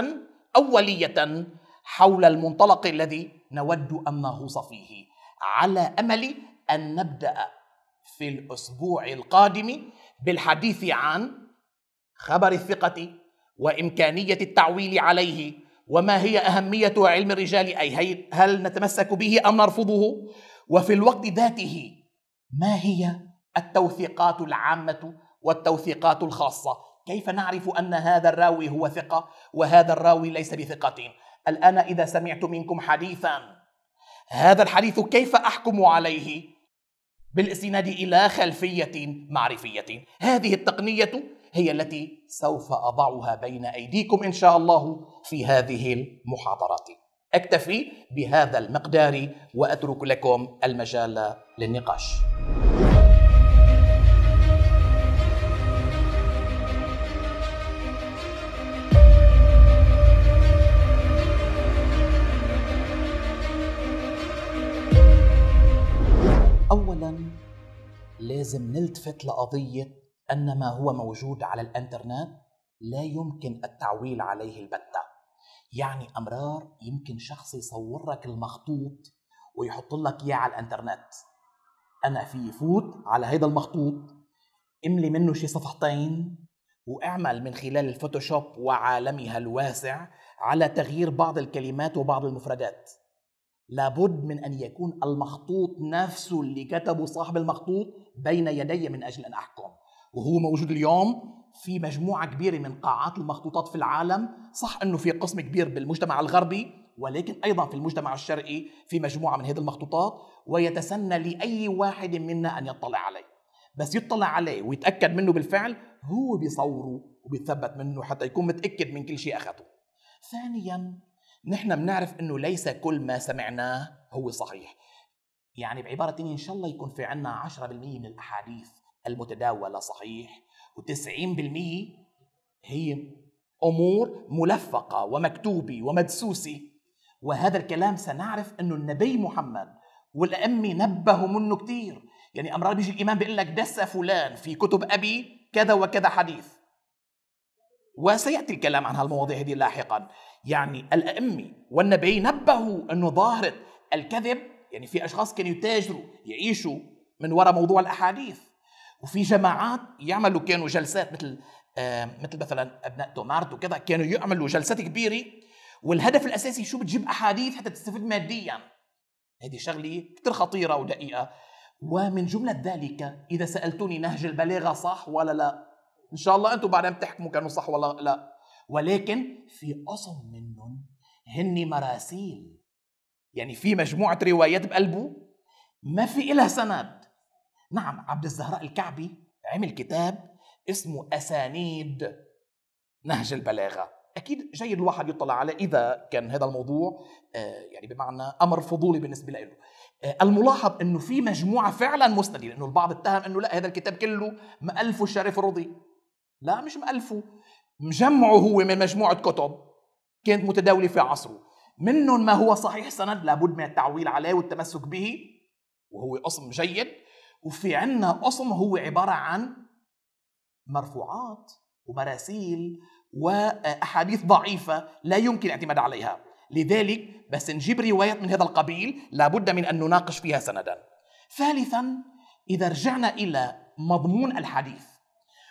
اوليه حول المنطلق الذي نود ان نغوص فيه على امل ان نبدا في الاسبوع القادم بالحديث عن خبر الثقه وامكانيه التعويل عليه وما هي اهميه علم الرجال اي هل نتمسك به ام نرفضه وفي الوقت ذاته ما هي التوثيقات العامه والتوثيقات الخاصه كيف نعرف ان هذا الراوي هو ثقه وهذا الراوي ليس بثقه الان اذا سمعت منكم حديثا هذا الحديث كيف احكم عليه بالاستناد الى خلفيه معرفيه هذه التقنيه هي التي سوف اضعها بين ايديكم ان شاء الله في هذه المحاضرات اكتفي بهذا المقدار واترك لكم المجال للنقاش اولا لازم نلتفت لقضيه ان ما هو موجود على الانترنت لا يمكن التعويل عليه البته يعني امرار يمكن شخص يصور لك المخطوط ويحط لك اياه على الانترنت انا في فوت على هيدا المخطوط املي منه شي صفحتين واعمل من خلال الفوتوشوب وعالمها الواسع على تغيير بعض الكلمات وبعض المفردات لابد من ان يكون المخطوط نفسه اللي كتبه صاحب المخطوط بين يدي من اجل ان احكم وهو موجود اليوم في مجموعة كبيرة من قاعات المخطوطات في العالم صح أنه في قسم كبير بالمجتمع الغربي ولكن أيضا في المجتمع الشرقي في مجموعة من هذه المخطوطات ويتسنى لأي واحد منا أن يطلع عليه بس يطلع عليه ويتأكد منه بالفعل هو بيصوره وبيتثبت منه حتى يكون متأكد من كل شيء أخذه ثانيا نحن بنعرف أنه ليس كل ما سمعناه هو صحيح يعني بعبارة إن شاء الله يكون في عنا 10% من الأحاديث المتداولة صحيح و90% هي أمور ملفقة ومكتوبة ومدسوسة وهذا الكلام سنعرف أنه النبي محمد والأئمة نبهوا منه كثير يعني أمرار بيجي الإمام بيقول لك دس فلان في كتب أبي كذا وكذا حديث وسيأتي الكلام عن هالمواضيع هذه لاحقا يعني الأئمة والنبي نبهوا أنه ظاهرة الكذب يعني في أشخاص كانوا يتاجروا يعيشوا من وراء موضوع الأحاديث وفي جماعات يعملوا كانوا جلسات مثل آه، مثل مثلا ابناء تومارت وكذا كانوا يعملوا جلسات كبيره والهدف الاساسي شو بتجيب احاديث حتى تستفيد ماديا هذه شغله كثير خطيره ودقيقه ومن جمله ذلك اذا سالتوني نهج البلاغه صح ولا لا ان شاء الله انتم بعدين بتحكموا كانوا صح ولا لا ولكن في قسم منهم هن مراسيل يعني في مجموعه روايات بقلبه ما في إلها سند نعم عبد الزهراء الكعبي عمل كتاب اسمه أسانيد نهج البلاغة أكيد جيد الواحد يطلع على إذا كان هذا الموضوع آه، يعني بمعنى أمر فضولي بالنسبة له آه، الملاحظ أنه في مجموعة فعلا مستندة لأنه البعض اتهم أنه لا هذا الكتاب كله مألفه الشريف الرضي لا مش مألفه مجمعه هو من مجموعة كتب كانت متداولة في عصره منهم ما هو صحيح سند لابد من التعويل عليه والتمسك به وهو قسم جيد وفي عنا أصم هو عبارة عن مرفوعات ومراسيل وأحاديث ضعيفة لا يمكن الاعتماد عليها لذلك بس نجيب روايات من هذا القبيل لابد من أن نناقش فيها سندا ثالثا إذا رجعنا إلى مضمون الحديث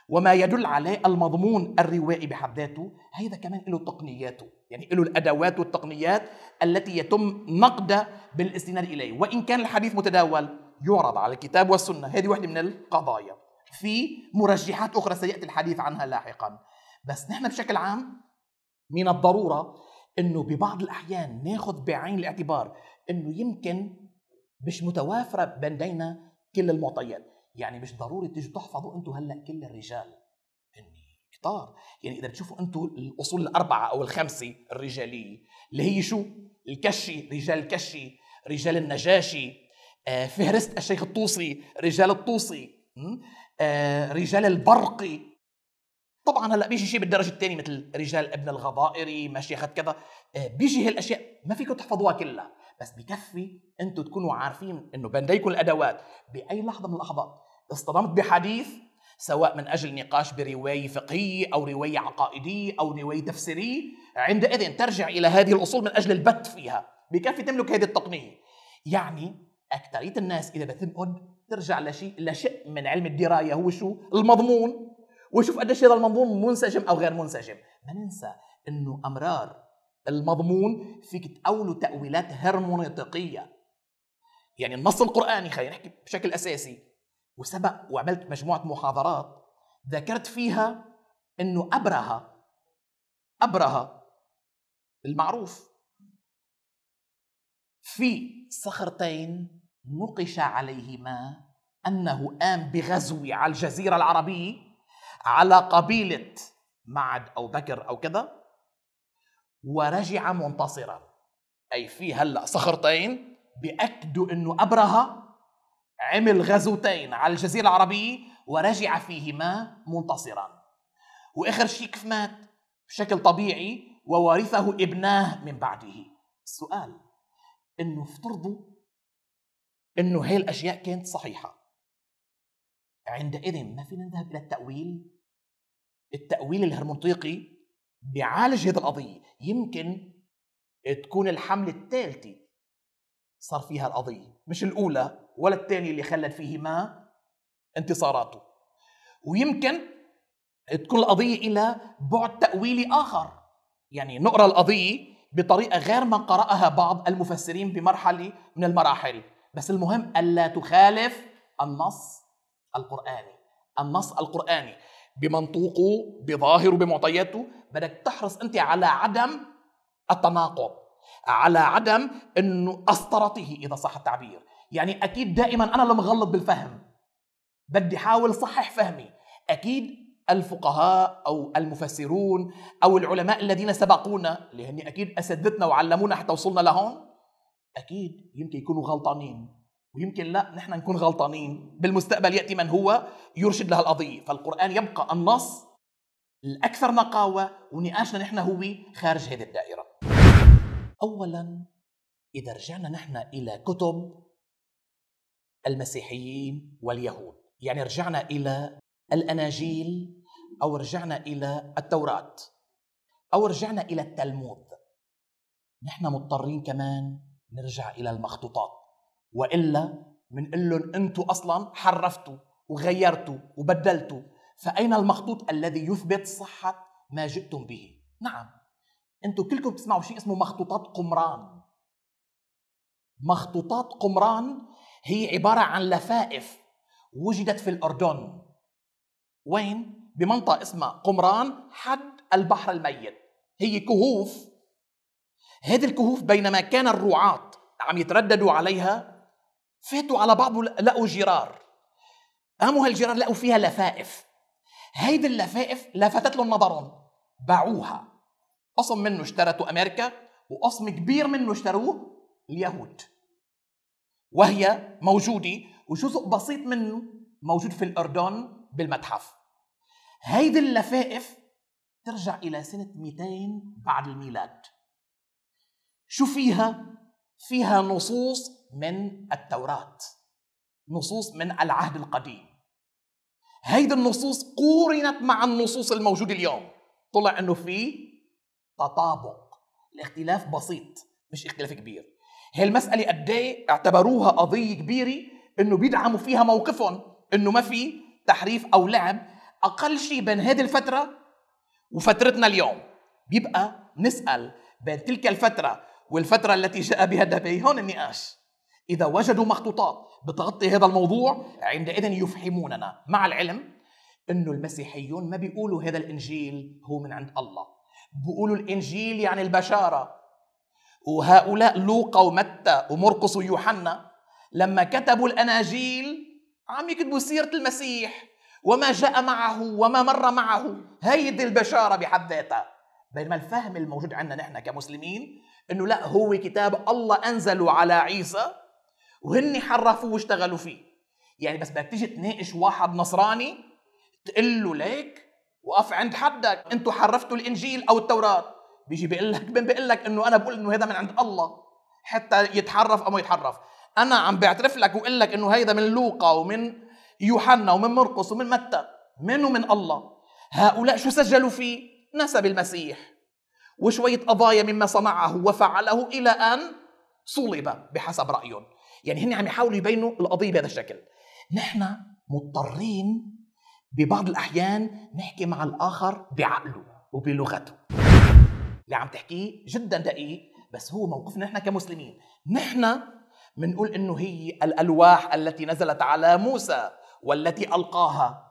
وما يدل عليه المضمون الروائي بحد ذاته هذا كمان له تقنياته يعني له الأدوات والتقنيات التي يتم نقدها بالاستناد إليه وإن كان الحديث متداول يعرض على الكتاب والسنه هذه واحده من القضايا في مرجحات اخرى سياتي الحديث عنها لاحقا بس نحن بشكل عام من الضروره انه ببعض الاحيان ناخذ بعين الاعتبار انه يمكن مش متوافره بين كل المعطيات يعني مش ضروري تيجوا تحفظوا انتم هلا كل الرجال كتار يعني اذا بتشوفوا انتم الاصول الاربعه او الخمسه الرجاليه اللي هي شو الكشي رجال الكشي رجال النجاشي آه، فهرست الشيخ الطوسي رجال الطوسي آه، رجال البرقي طبعا هلا بيجي شيء بالدرجه الثانيه مثل رجال ابن الغضائري مشيخه كذا آه، بيجي هالاشياء ما فيكم تحفظوها كلها بس بكفي انتم تكونوا عارفين انه بنديكم الادوات باي لحظه من اللحظات اصطدمت بحديث سواء من اجل نقاش بروايه فقهيه او روايه عقائديه او روايه تفسيريه عندئذ ترجع الى هذه الاصول من اجل البت فيها بكفي تملك هذه التقنيه يعني اكثريه الناس اذا بتبعد ترجع لشيء لشيء من علم الدرايه هو شو المضمون وشوف قديش هذا المضمون منسجم او غير منسجم ما ننسى انه امرار المضمون فيك تأوله تأويلات هرمونيطقية يعني النص القرآني خلينا نحكي بشكل أساسي وسبق وعملت مجموعة محاضرات ذكرت فيها أنه أبرهة أبرهة المعروف في صخرتين نقش عليهما انه قام بغزو على الجزيره العربيه على قبيله معد او بكر او كذا ورجع منتصرا اي في هلا صخرتين باكدوا انه ابرهه عمل غزوتين على الجزيره العربيه ورجع فيهما منتصرا واخر شيء كيف مات بشكل طبيعي وورثه ابناه من بعده السؤال انه افترضوا انه هاي الاشياء كانت صحيحه عندئذ ما فينا نذهب الى التاويل التاويل الهرمنطيقي بيعالج هذه القضيه يمكن تكون الحمله الثالثه صار فيها القضيه مش الاولى ولا الثانيه اللي خلت فيهما انتصاراته ويمكن تكون القضيه الى بعد تاويلي اخر يعني نقرا القضيه بطريقه غير ما قراها بعض المفسرين بمرحله من المراحل بس المهم الا تخالف النص القراني النص القراني بمنطوقه بظاهره بمعطياته بدك تحرص انت على عدم التناقض على عدم انه اسطرته اذا صح التعبير يعني اكيد دائما انا اللي مغلط بالفهم بدي احاول صحح فهمي اكيد الفقهاء أو المفسرون أو العلماء الذين سبقونا اللي هن أكيد أساتذتنا وعلمونا حتى وصلنا لهون أكيد يمكن يكونوا غلطانين ويمكن لا نحن نكون غلطانين بالمستقبل يأتي من هو يرشد لها القضية فالقرآن يبقى النص الأكثر نقاوة ونقاشنا نحن هو خارج هذه الدائرة أولا إذا رجعنا نحن إلى كتب المسيحيين واليهود يعني رجعنا إلى الأناجيل أو رجعنا إلى التوراة أو رجعنا إلى التلمود نحن مضطرين كمان نرجع إلى المخطوطات وإلا بنقول لهم أنتم أصلا حرفتوا وغيرتوا وبدلتوا فأين المخطوط الذي يثبت صحة ما جئتم به نعم أنتم كلكم بتسمعوا شيء اسمه مخطوطات قمران مخطوطات قمران هي عبارة عن لفائف وجدت في الأردن وين؟ بمنطقه اسمها قمران حد البحر الميت هي كهوف هذه الكهوف بينما كان الرعاة عم يترددوا عليها فاتوا على بعض لقوا جرار قاموا هالجرار لقوا فيها لفائف هيدي اللفائف لفتت لهم نظرهم باعوها قسم منه اشترته امريكا وقسم كبير منه اشتروه اليهود وهي موجوده وجزء بسيط منه موجود في الاردن بالمتحف هيدي اللفائف ترجع إلى سنة 200 بعد الميلاد شو فيها؟ فيها نصوص من التوراة نصوص من العهد القديم هيدي النصوص قورنت مع النصوص الموجودة اليوم طلع أنه في تطابق الاختلاف بسيط مش اختلاف كبير هي المسألة قد ايه اعتبروها قضية كبيرة انه بيدعموا فيها موقفهم انه ما في تحريف او لعب اقل شيء بين هذه الفتره وفترتنا اليوم بيبقى نسال بين تلك الفتره والفتره التي جاء بها النبي هون النقاش اذا وجدوا مخطوطات بتغطي هذا الموضوع عندئذ يفهموننا مع العلم انه المسيحيون ما بيقولوا هذا الانجيل هو من عند الله بيقولوا الانجيل يعني البشاره وهؤلاء لوقا ومتى ومرقس ويوحنا لما كتبوا الاناجيل عم يكتبوا سيره المسيح وما جاء معه وما مر معه هيدي البشارة بحد ذاتها بينما الفهم الموجود عندنا نحن كمسلمين انه لا هو كتاب الله انزله على عيسى وهن حرفوه واشتغلوا فيه يعني بس بدك تيجي تناقش واحد نصراني تقول له ليك وقف عند حدك انتوا حرفتوا الانجيل او التوراه بيجي بيقول لك بين بيقول لك انه انا بقول انه هذا من عند الله حتى يتحرف او ما يتحرف انا عم بعترف لك واقول لك انه هيدا من لوقا ومن يوحنا ومن مرقس ومن متى من من الله هؤلاء شو سجلوا فيه نسب المسيح وشوية قضايا مما صنعه وفعله إلى أن صلب بحسب رأيهم يعني هني عم يحاولوا يبينوا القضية بهذا الشكل نحن مضطرين ببعض الأحيان نحكي مع الآخر بعقله وبلغته اللي عم تحكيه جدا دقيق بس هو موقفنا نحن كمسلمين نحن بنقول انه هي الالواح التي نزلت على موسى والتي ألقاها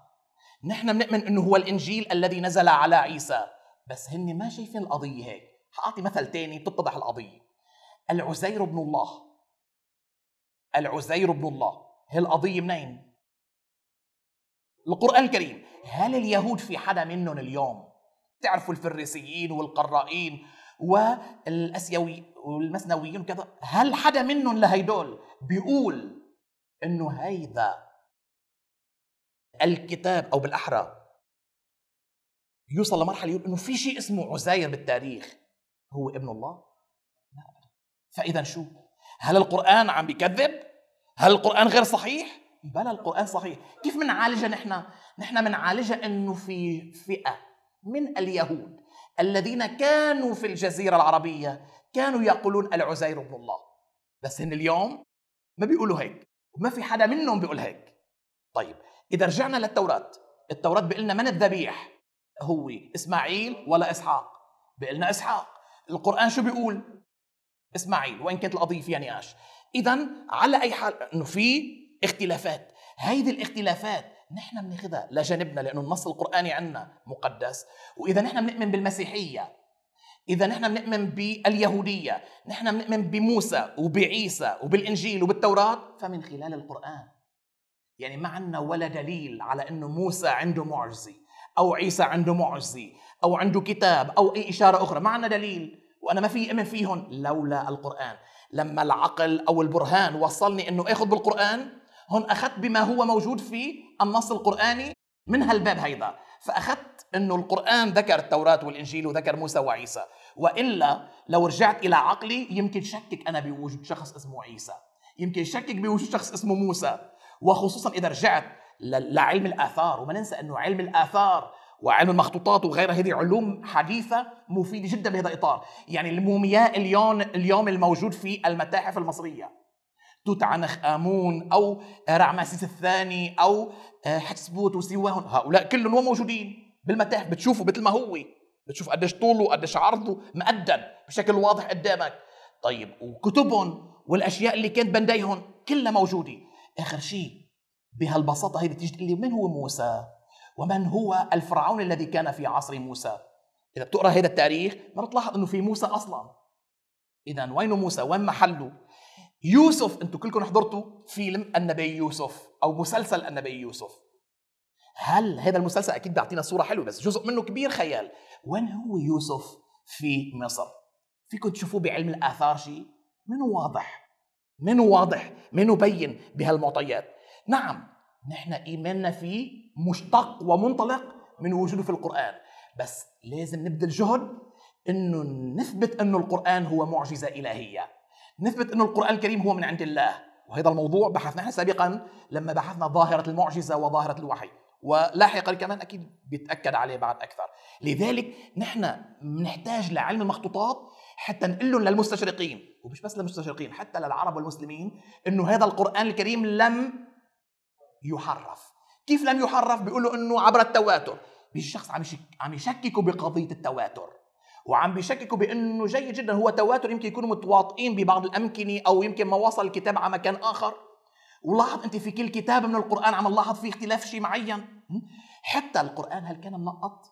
نحن بنؤمن أنه هو الإنجيل الذي نزل على عيسى بس هن ما شايفين القضية هيك حأعطي مثل تاني بتتضح القضية العزير بن الله العزير بن الله هي القضيه منين؟ القرآن الكريم هل اليهود في حدا منهم اليوم تعرفوا الفريسيين والقرائين والاسيوي والمسنويين وكذا هل حدا منهم لهيدول بيقول انه هيدا الكتاب او بالاحرى يوصل لمرحله يقول انه في شيء اسمه عزير بالتاريخ هو ابن الله؟ لا فاذا شو؟ هل القران عم بيكذب؟ هل القران غير صحيح؟ بلى القران صحيح، كيف بنعالجها نحن؟ نحن بنعالجها انه في فئه من اليهود الذين كانوا في الجزيره العربيه كانوا يقولون العزير ابن الله بس هن اليوم ما بيقولوا هيك وما في حدا منهم بيقول هيك طيب إذا رجعنا للتوراة التوراة بيقول لنا من الذبيح هو إسماعيل ولا إسحاق بيقول لنا إسحاق القرآن شو بيقول إسماعيل وإن كانت القضية فيها نقاش إذا على أي حال إنه في اختلافات هيدي الاختلافات نحن بناخذها لجانبنا لأنه النص القرآني عندنا مقدس وإذا نحن بنؤمن بالمسيحية إذا نحن بنؤمن باليهودية نحن بنؤمن بموسى وبعيسى وبالإنجيل وبالتوراة فمن خلال القرآن يعني ما عندنا ولا دليل على انه موسى عنده معجزه او عيسى عنده معجزه او عنده كتاب او اي اشاره اخرى ما عندنا دليل وانا ما في امن فيهم لولا القران لما العقل او البرهان وصلني انه اخذ بالقران هون اخذت بما هو موجود في النص القراني من هالباب هيدا فاخذت انه القران ذكر التوراه والانجيل وذكر موسى وعيسى والا لو رجعت الى عقلي يمكن شكك انا بوجود شخص اسمه عيسى يمكن شكك بوجود شخص اسمه موسى وخصوصا اذا رجعت لعلم الاثار وما ننسى انه علم الاثار وعلم المخطوطات وغيرها هذه علوم حديثة مفيدة جدا بهذا الإطار يعني المومياء اليوم, اليوم الموجود في المتاحف المصرية توت عنخ آمون أو رعمسيس الثاني أو آه، حتسبوت وسواهم هؤلاء كلهم موجودين بالمتاحف بتشوفوا مثل ما هو بتشوف قديش طوله قديش عرضه مقدم بشكل واضح قدامك طيب وكتبهم والأشياء اللي كانت بنديهم كلها موجودة اخر شيء بهالبساطه هي بتيجي تقول لي من هو موسى؟ ومن هو الفرعون الذي كان في عصر موسى؟ اذا بتقرا هذا التاريخ ما بتلاحظ انه في موسى اصلا. اذا وين موسى؟ وين محله؟ يوسف انتم كلكم حضرتوا فيلم النبي يوسف او مسلسل النبي يوسف. هل هذا المسلسل اكيد بيعطينا صوره حلوه بس جزء منه كبير خيال، وين هو يوسف في مصر؟ فيكم تشوفوه بعلم الاثار شيء؟ منه واضح منه واضح منه بين بهالمعطيات نعم نحن ايماننا فيه مشتق ومنطلق من وجوده في القران بس لازم نبذل جهد انه نثبت انه القران هو معجزه الهيه نثبت انه القران الكريم هو من عند الله وهذا الموضوع بحثنا سابقا لما بحثنا ظاهره المعجزه وظاهره الوحي ولاحقا كمان اكيد بيتاكد عليه بعد اكثر لذلك نحن نحتاج لعلم المخطوطات حتى نقول لهم للمستشرقين ومش بس للمستشرقين حتى للعرب والمسلمين انه هذا القران الكريم لم يحرف كيف لم يحرف بيقولوا انه عبر التواتر الشخص عم عم يشككوا بقضيه التواتر وعم بيشككوا بانه جيد جدا هو تواتر يمكن يكونوا متواطئين ببعض الامكنه او يمكن ما وصل الكتاب على مكان اخر ولاحظ انت في كل كتاب من القران عم نلاحظ فيه اختلاف شيء معين حتى القران هل كان منقط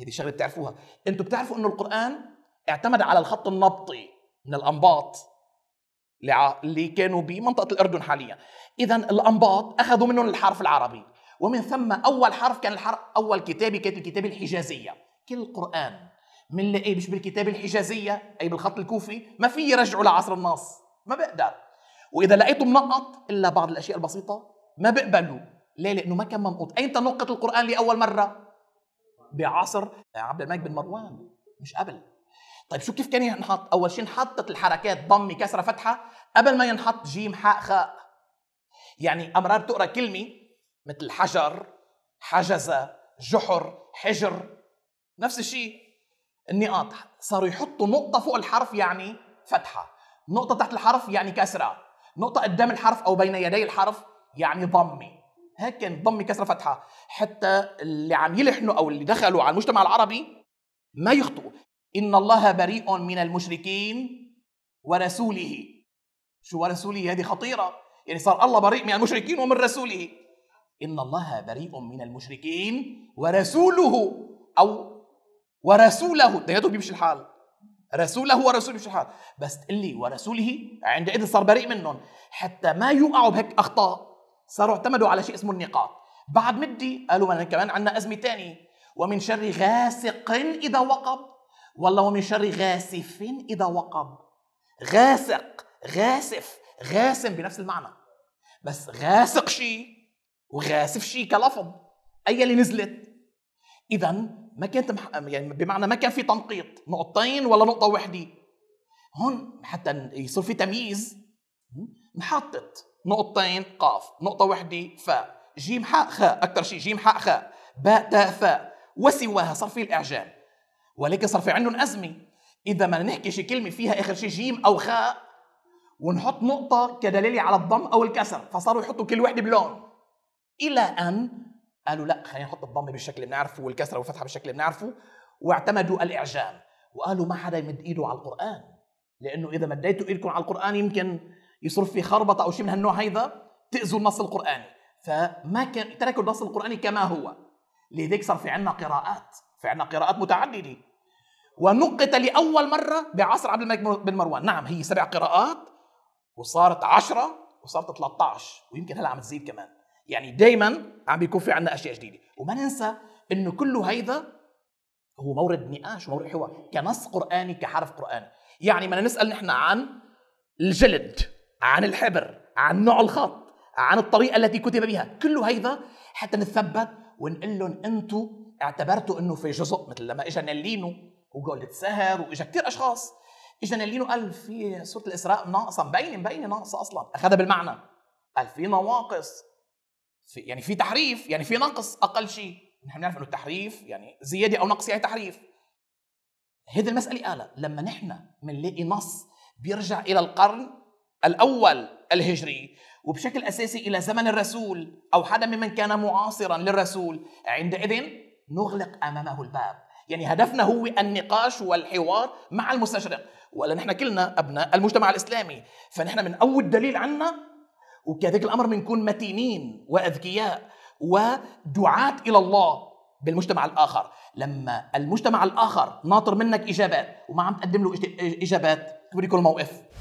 هذه شغله بتعرفوها انتم بتعرفوا انه القران اعتمد على الخط النبطي من الانباط اللي كانوا بمنطقه الاردن حاليا اذا الانباط اخذوا منهم الحرف العربي ومن ثم اول حرف كان الحرف اول كتابه كانت الكتابه الحجازيه كل القران من لقيه مش بالكتابه الحجازيه اي بالخط الكوفي ما في يرجعوا لعصر النص ما بقدر واذا لقيته منقط الا بعض الاشياء البسيطه ما بقبلوا ليه لانه ما كان منقوط ايمتى نقط القران لاول مره بعصر عبد الملك بن مروان مش قبل طيب شو كيف كان ينحط؟ أول شيء انحطت الحركات ضمة كسرة فتحة قبل ما ينحط جيم حاء خاء يعني أمرار تقرأ كلمة مثل حجر حجز جحر حجر نفس الشيء النقاط صاروا يحطوا نقطة فوق الحرف يعني فتحة نقطة تحت الحرف يعني كسرة نقطة قدام الحرف أو بين يدي الحرف يعني ضمة هيك كان ضمة كسرة فتحة حتى اللي عم يلحنوا أو اللي دخلوا على المجتمع العربي ما يخطئوا إن الله بريء من المشركين ورسوله شو ورسوله هذه خطيرة يعني صار الله بريء من المشركين ومن رسوله إن الله بريء من المشركين ورسوله أو ورسوله ديته بيمشي الحال رسوله ورسوله بيمشي الحال بس تقول لي ورسوله عندئذ صار بريء منهم حتى ما يوقعوا بهيك أخطاء صاروا اعتمدوا على شيء اسمه النقاط بعد مدي قالوا أنا كمان عندنا أزمة ثانية ومن شر غاسق إذا وقب والله ومن شر غاسف إذا وقب غاسق غاسف غاسم بنفس المعنى بس غاسق شيء وغاسف شيء كلفظ أي اللي نزلت إذا ما كانت مح... يعني بمعنى ما كان في تنقيط نقطتين ولا نقطة وحدة هون حتى يصير في تمييز نحطت نقطتين قاف نقطة وحدة فاء جيم حاء خاء أكثر شيء جيم حاء خاء باء تاء فاء وسواها صار في الاعجاب ولكن صار في عندهم أزمة إذا ما نحكي شي كلمة فيها آخر شي جيم أو خاء ونحط نقطة كدليل على الضم أو الكسر فصاروا يحطوا كل وحدة بلون إلى أن قالوا لا خلينا نحط الضم بالشكل اللي بنعرفه والكسره والفتحه بالشكل اللي بنعرفه واعتمدوا الاعجام وقالوا ما حدا يمد ايده على القران لانه اذا مديتوا ايدكم على القران يمكن يصير في خربطه او شيء من هالنوع هيدا تاذوا النص القراني فما كان تركوا النص القراني كما هو لذلك صار في عندنا قراءات عندنا قراءات متعدده ونقت لاول مره بعصر عبد الملك بن مروان نعم هي سبع قراءات وصارت عشرة وصارت 13 ويمكن هلا عم تزيد كمان يعني دائما عم بيكون في عندنا اشياء جديده وما ننسى انه كل هيدا هو مورد نقاش ومورد حوار كنص قراني كحرف قراني يعني ما نسال نحن عن الجلد عن الحبر عن نوع الخط عن الطريقه التي كتب بها كل هيدا حتى نتثبت ونقول لهم انتم اعتبرته انه في جزء مثل لما اجى نلينو وجولد سهر واجى كثير اشخاص اجى نلينو قال في سوره الاسراء ناقصه مبينه مبينه ناقصه اصلا اخذها بالمعنى قال في نواقص في يعني في تحريف يعني في نقص اقل شيء نحن بنعرف انه التحريف يعني زياده او نقص يعني تحريف هيدي المساله قالها لما نحن بنلاقي نص بيرجع الى القرن الاول الهجري وبشكل اساسي الى زمن الرسول او حدا ممن كان معاصرا للرسول عندئذ نغلق امامه الباب يعني هدفنا هو النقاش والحوار مع المستشرق ولان احنا كلنا ابناء المجتمع الاسلامي فنحن من اول دليل عنا وكذلك الامر بنكون متينين واذكياء ودعاة الى الله بالمجتمع الاخر لما المجتمع الاخر ناطر منك اجابات وما عم تقدم له اجابات بده يكون موقف